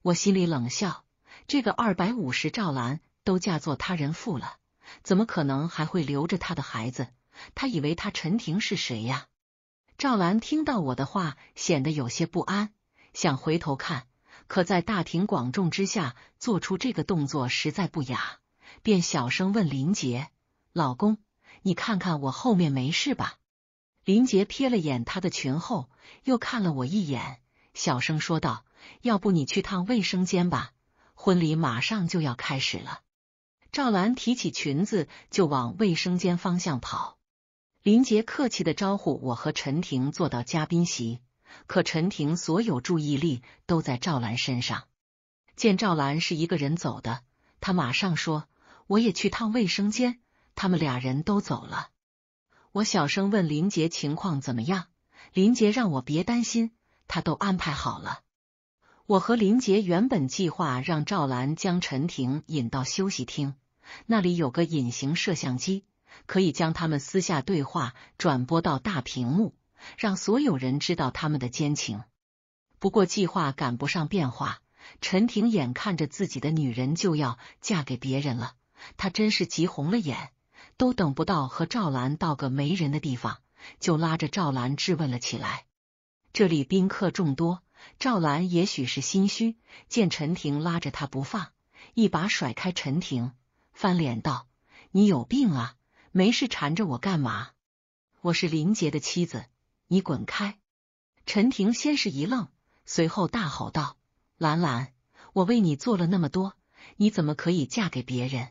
我心里冷笑，这个二百五十赵兰都嫁作他人妇了，怎么可能还会留着她的孩子？她以为她陈婷是谁呀？赵兰听到我的话，显得有些不安，想回头看，可在大庭广众之下做出这个动作实在不雅，便小声问林杰老公。你看看我后面没事吧？林杰瞥了眼他的裙后，又看了我一眼，小声说道：“要不你去趟卫生间吧，婚礼马上就要开始了。”赵兰提起裙子就往卫生间方向跑。林杰客气的招呼我和陈婷坐到嘉宾席，可陈婷所有注意力都在赵兰身上。见赵兰是一个人走的，他马上说：“我也去趟卫生间。”他们俩人都走了，我小声问林杰情况怎么样。林杰让我别担心，他都安排好了。我和林杰原本计划让赵兰将陈婷引到休息厅，那里有个隐形摄像机，可以将他们私下对话转播到大屏幕，让所有人知道他们的奸情。不过计划赶不上变化，陈婷眼看着自己的女人就要嫁给别人了，她真是急红了眼。都等不到和赵兰到个没人的地方，就拉着赵兰质问了起来。这里宾客众多，赵兰也许是心虚，见陈婷拉着他不放，一把甩开陈婷，翻脸道：“你有病啊！没事缠着我干嘛？我是林杰的妻子，你滚开！”陈婷先是一愣，随后大吼道：“兰兰，我为你做了那么多，你怎么可以嫁给别人？”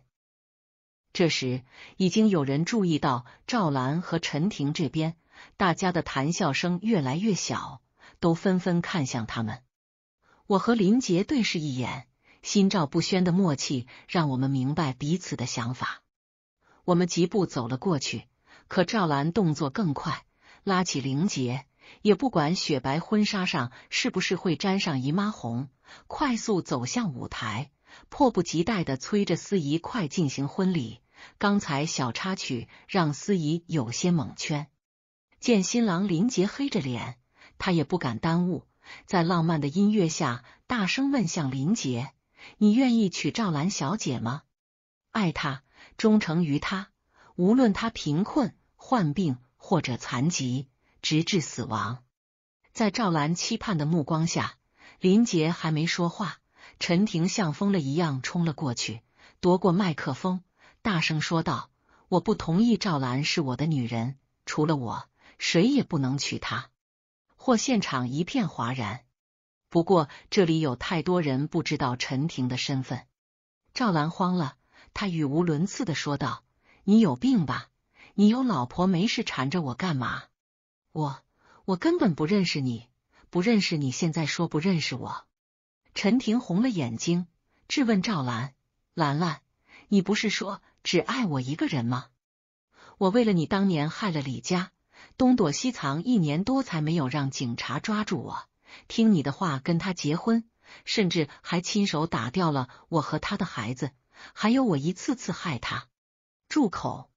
这时，已经有人注意到赵兰和陈婷这边，大家的谈笑声越来越小，都纷纷看向他们。我和林杰对视一眼，心照不宣的默契让我们明白彼此的想法。我们疾步走了过去，可赵兰动作更快，拉起林杰，也不管雪白婚纱上是不是会沾上姨妈红，快速走向舞台，迫不及待的催着司仪快进行婚礼。刚才小插曲让司仪有些懵圈，见新郎林杰黑着脸，他也不敢耽误，在浪漫的音乐下，大声问向林杰：“你愿意娶赵兰小姐吗？爱她，忠诚于她，无论她贫困、患病或者残疾，直至死亡。”在赵兰期盼的目光下，林杰还没说话，陈婷像疯了一样冲了过去，夺过麦克风。大声说道：“我不同意，赵兰是我的女人，除了我，谁也不能娶她。”或现场一片哗然。不过这里有太多人不知道陈婷的身份，赵兰慌了，她语无伦次的说道：“你有病吧？你有老婆，没事缠着我干嘛？我我根本不认识你，不认识你现在说不认识我。”陈婷红了眼睛，质问赵兰：“兰兰，你不是说？”只爱我一个人吗？我为了你当年害了李家，东躲西藏一年多，才没有让警察抓住我。听你的话跟他结婚，甚至还亲手打掉了我和他的孩子，还有我一次次害他。住口！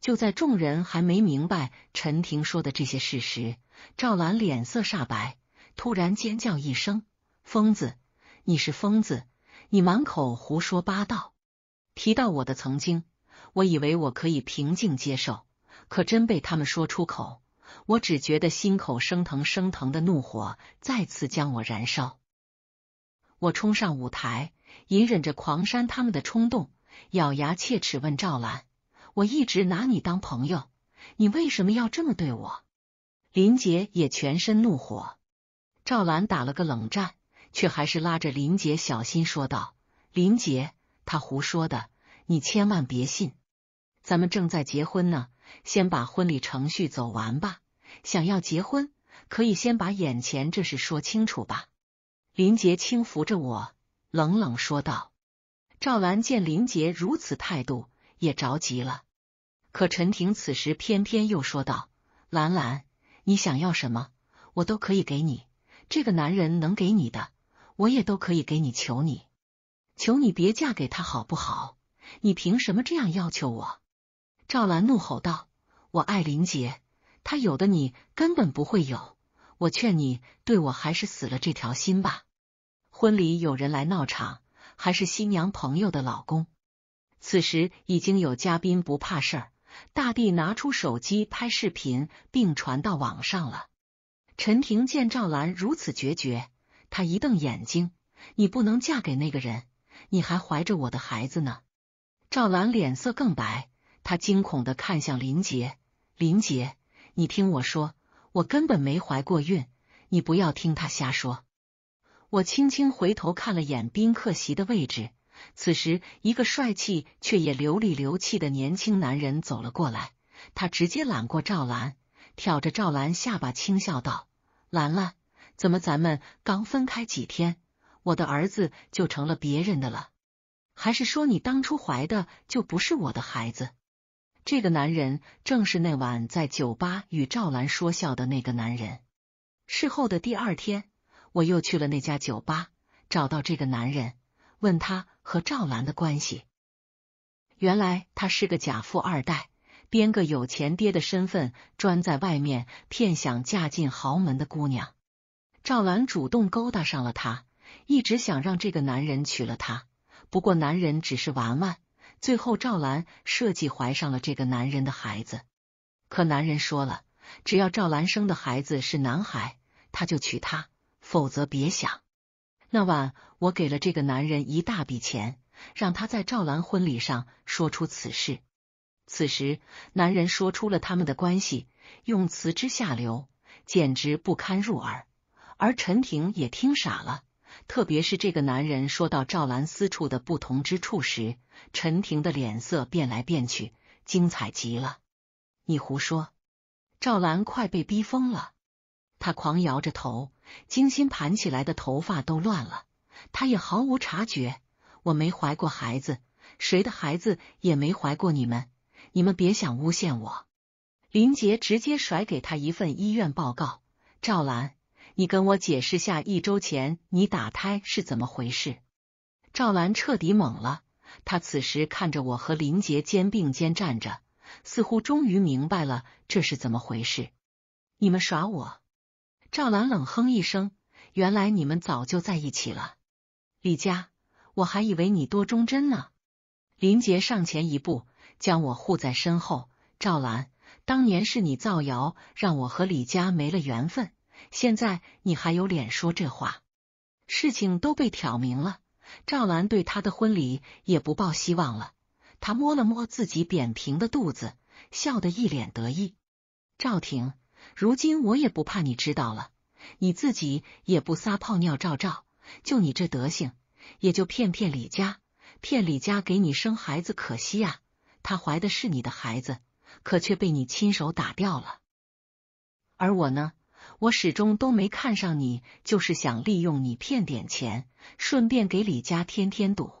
就在众人还没明白陈婷说的这些事实，赵兰脸色煞白，突然尖叫一声：“疯子！你是疯子！你满口胡说八道！”提到我的曾经，我以为我可以平静接受，可真被他们说出口，我只觉得心口生疼，生疼的怒火再次将我燃烧。我冲上舞台，隐忍着狂扇他们的冲动，咬牙切齿问赵兰：“我一直拿你当朋友，你为什么要这么对我？”林杰也全身怒火，赵兰打了个冷战，却还是拉着林杰小心说道：“林杰。”他胡说的，你千万别信。咱们正在结婚呢，先把婚礼程序走完吧。想要结婚，可以先把眼前这事说清楚吧。林杰轻扶着我，冷冷说道。赵兰见林杰如此态度，也着急了。可陈婷此时偏偏又说道：“兰兰，你想要什么，我都可以给你。这个男人能给你的，我也都可以给你。求你。”求你别嫁给他好不好？你凭什么这样要求我？赵兰怒吼道：“我爱林杰，他有的你根本不会有。我劝你对我还是死了这条心吧。”婚礼有人来闹场，还是新娘朋友的老公。此时已经有嘉宾不怕事儿，大帝拿出手机拍视频并传到网上了。陈婷见赵兰如此决绝，她一瞪眼睛：“你不能嫁给那个人。”你还怀着我的孩子呢，赵兰脸色更白，她惊恐的看向林杰。林杰，你听我说，我根本没怀过孕，你不要听他瞎说。我轻轻回头看了眼宾客席的位置，此时一个帅气却也流里流气的年轻男人走了过来，他直接揽过赵兰，挑着赵兰下巴轻笑道：“兰兰，怎么咱们刚分开几天？”我的儿子就成了别人的了，还是说你当初怀的就不是我的孩子？这个男人正是那晚在酒吧与赵兰说笑的那个男人。事后的第二天，我又去了那家酒吧，找到这个男人，问他和赵兰的关系。原来他是个假富二代，编个有钱爹的身份，专在外面骗想嫁进豪门的姑娘。赵兰主动勾搭上了他。一直想让这个男人娶了她，不过男人只是玩玩。最后赵兰设计怀上了这个男人的孩子，可男人说了，只要赵兰生的孩子是男孩，他就娶她，否则别想。那晚我给了这个男人一大笔钱，让他在赵兰婚礼上说出此事。此时男人说出了他们的关系，用词之下流，简直不堪入耳。而陈婷也听傻了。特别是这个男人说到赵兰私处的不同之处时，陈婷的脸色变来变去，精彩极了。你胡说！赵兰快被逼疯了，她狂摇着头，精心盘起来的头发都乱了，她也毫无察觉。我没怀过孩子，谁的孩子也没怀过你们，你们别想诬陷我。林杰直接甩给她一份医院报告，赵兰。你跟我解释下，一周前你打胎是怎么回事？赵兰彻底懵了。她此时看着我和林杰肩并肩站着，似乎终于明白了这是怎么回事。你们耍我！赵兰冷哼一声，原来你们早就在一起了。李佳，我还以为你多忠贞呢。林杰上前一步，将我护在身后。赵兰，当年是你造谣，让我和李佳没了缘分。现在你还有脸说这话？事情都被挑明了，赵兰对她的婚礼也不抱希望了。她摸了摸自己扁平的肚子，笑得一脸得意。赵婷，如今我也不怕你知道了，你自己也不撒泡尿照照，就你这德行，也就骗骗李家，骗李家给你生孩子可惜啊。她怀的是你的孩子，可却被你亲手打掉了，而我呢？我始终都没看上你，就是想利用你骗点钱，顺便给李家添添堵。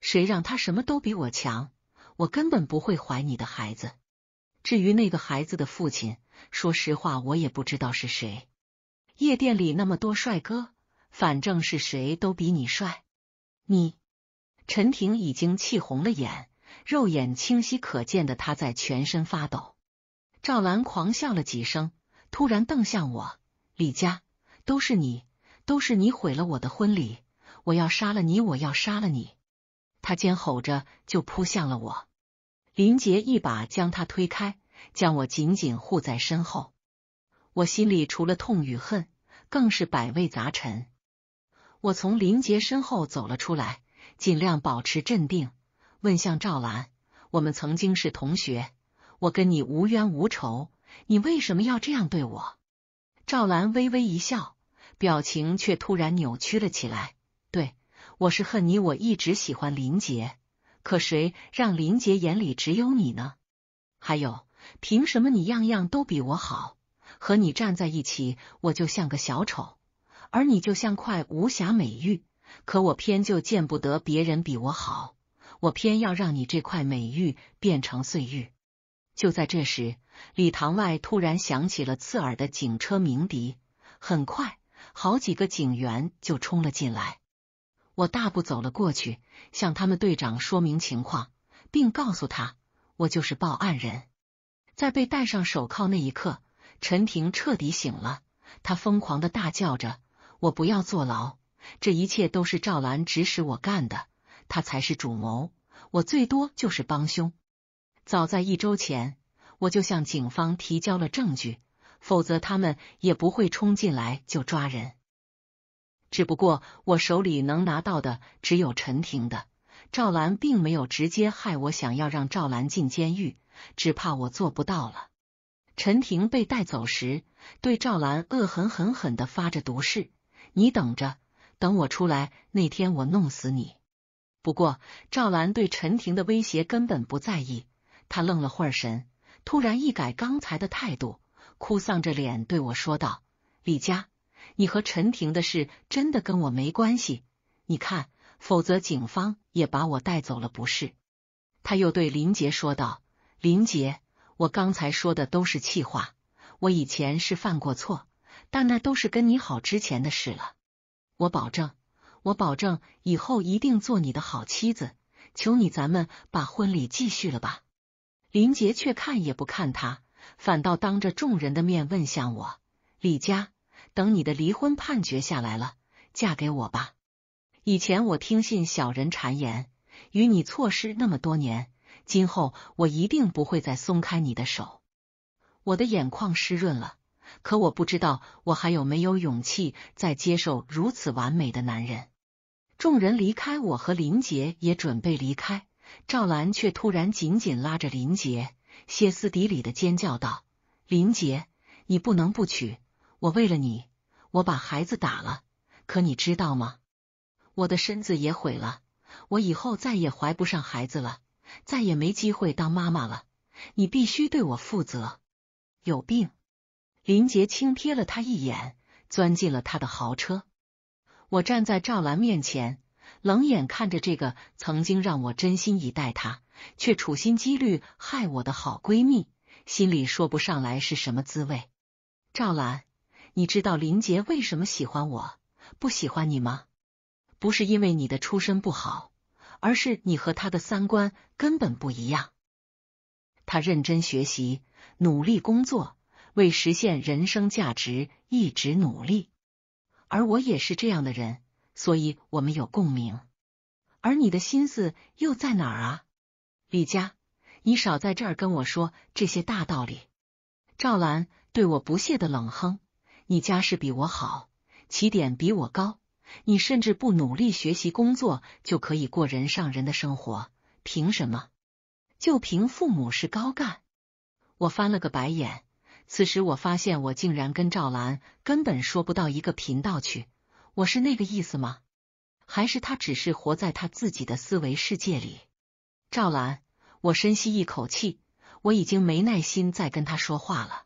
谁让他什么都比我强？我根本不会怀你的孩子。至于那个孩子的父亲，说实话，我也不知道是谁。夜店里那么多帅哥，反正是谁都比你帅。你，陈婷已经气红了眼，肉眼清晰可见的他在全身发抖。赵兰狂笑了几声。突然瞪向我，李佳，都是你，都是你毁了我的婚礼，我要杀了你，我要杀了你！他尖吼着就扑向了我，林杰一把将他推开，将我紧紧护在身后。我心里除了痛与恨，更是百味杂陈。我从林杰身后走了出来，尽量保持镇定，问向赵兰：“我们曾经是同学，我跟你无冤无仇。”你为什么要这样对我？赵兰微微一笑，表情却突然扭曲了起来。对我是恨你，我一直喜欢林杰，可谁让林杰眼里只有你呢？还有，凭什么你样样都比我好？和你站在一起，我就像个小丑，而你就像块无瑕美玉。可我偏就见不得别人比我好，我偏要让你这块美玉变成碎玉。就在这时，礼堂外突然响起了刺耳的警车鸣笛，很快，好几个警员就冲了进来。我大步走了过去，向他们队长说明情况，并告诉他我就是报案人。在被戴上手铐那一刻，陈婷彻底醒了，他疯狂的大叫着：“我不要坐牢！这一切都是赵兰指使我干的，他才是主谋，我最多就是帮凶。”早在一周前，我就向警方提交了证据，否则他们也不会冲进来就抓人。只不过我手里能拿到的只有陈婷的，赵兰并没有直接害我，想要让赵兰进监狱，只怕我做不到了。陈婷被带走时，对赵兰恶狠狠狠的发着毒誓：“你等着，等我出来那天，我弄死你。”不过赵兰对陈婷的威胁根本不在意。他愣了会儿神，突然一改刚才的态度，哭丧着脸对我说道：“李佳，你和陈婷的事真的跟我没关系。你看，否则警方也把我带走了，不是？”他又对林杰说道：“林杰，我刚才说的都是气话。我以前是犯过错，但那都是跟你好之前的事了。我保证，我保证，以后一定做你的好妻子。求你，咱们把婚礼继续了吧。”林杰却看也不看他，反倒当着众人的面问向我：“李佳，等你的离婚判决下来了，嫁给我吧。以前我听信小人谗言，与你错失那么多年，今后我一定不会再松开你的手。”我的眼眶湿润了，可我不知道我还有没有勇气再接受如此完美的男人。众人离开，我和林杰也准备离开。赵兰却突然紧紧拉着林杰，歇斯底里的尖叫道：“林杰，你不能不娶我！为了你，我把孩子打了，可你知道吗？我的身子也毁了，我以后再也怀不上孩子了，再也没机会当妈妈了。你必须对我负责。”有病！林杰轻瞥了他一眼，钻进了他的豪车。我站在赵兰面前。冷眼看着这个曾经让我真心以待她却处心积虑害我的好闺蜜，心里说不上来是什么滋味。赵兰，你知道林杰为什么喜欢我不喜欢你吗？不是因为你的出身不好，而是你和他的三观根本不一样。他认真学习，努力工作，为实现人生价值一直努力，而我也是这样的人。所以我们有共鸣，而你的心思又在哪儿啊？李佳，你少在这儿跟我说这些大道理。赵兰对我不屑的冷哼：“你家世比我好，起点比我高，你甚至不努力学习工作就可以过人上人的生活，凭什么？就凭父母是高干？”我翻了个白眼。此时我发现，我竟然跟赵兰根本说不到一个频道去。我是那个意思吗？还是他只是活在他自己的思维世界里？赵兰，我深吸一口气，我已经没耐心再跟他说话了。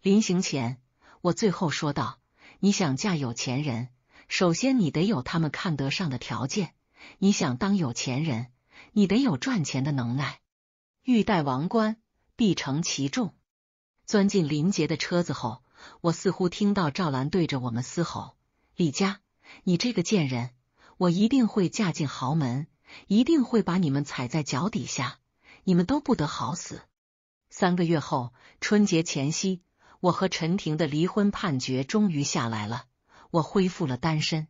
临行前，我最后说道：“你想嫁有钱人，首先你得有他们看得上的条件；你想当有钱人，你得有赚钱的能耐。”欲戴王冠，必承其重。钻进林杰的车子后，我似乎听到赵兰对着我们嘶吼。李佳，你这个贱人，我一定会嫁进豪门，一定会把你们踩在脚底下，你们都不得好死。三个月后，春节前夕，我和陈婷的离婚判决终于下来了，我恢复了单身。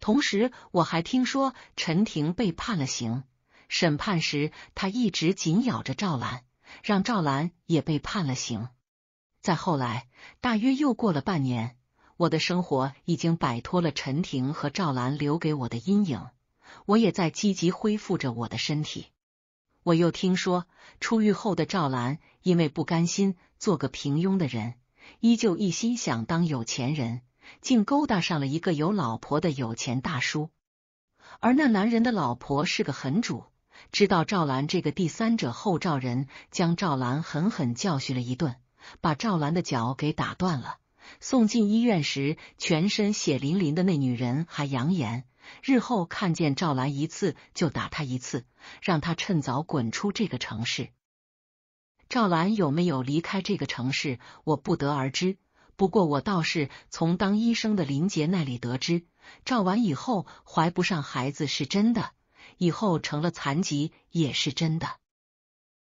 同时，我还听说陈婷被判了刑，审判时他一直紧咬着赵兰，让赵兰也被判了刑。再后来，大约又过了半年。我的生活已经摆脱了陈婷和赵兰留给我的阴影，我也在积极恢复着我的身体。我又听说，出狱后的赵兰因为不甘心做个平庸的人，依旧一心想当有钱人，竟勾搭上了一个有老婆的有钱大叔。而那男人的老婆是个狠主，知道赵兰这个第三者后，赵人将赵兰狠狠教训了一顿，把赵兰的脚给打断了。送进医院时，全身血淋淋的那女人还扬言，日后看见赵兰一次就打她一次，让她趁早滚出这个城市。赵兰有没有离开这个城市，我不得而知。不过我倒是从当医生的林杰那里得知，赵完以后怀不上孩子是真的，以后成了残疾也是真的。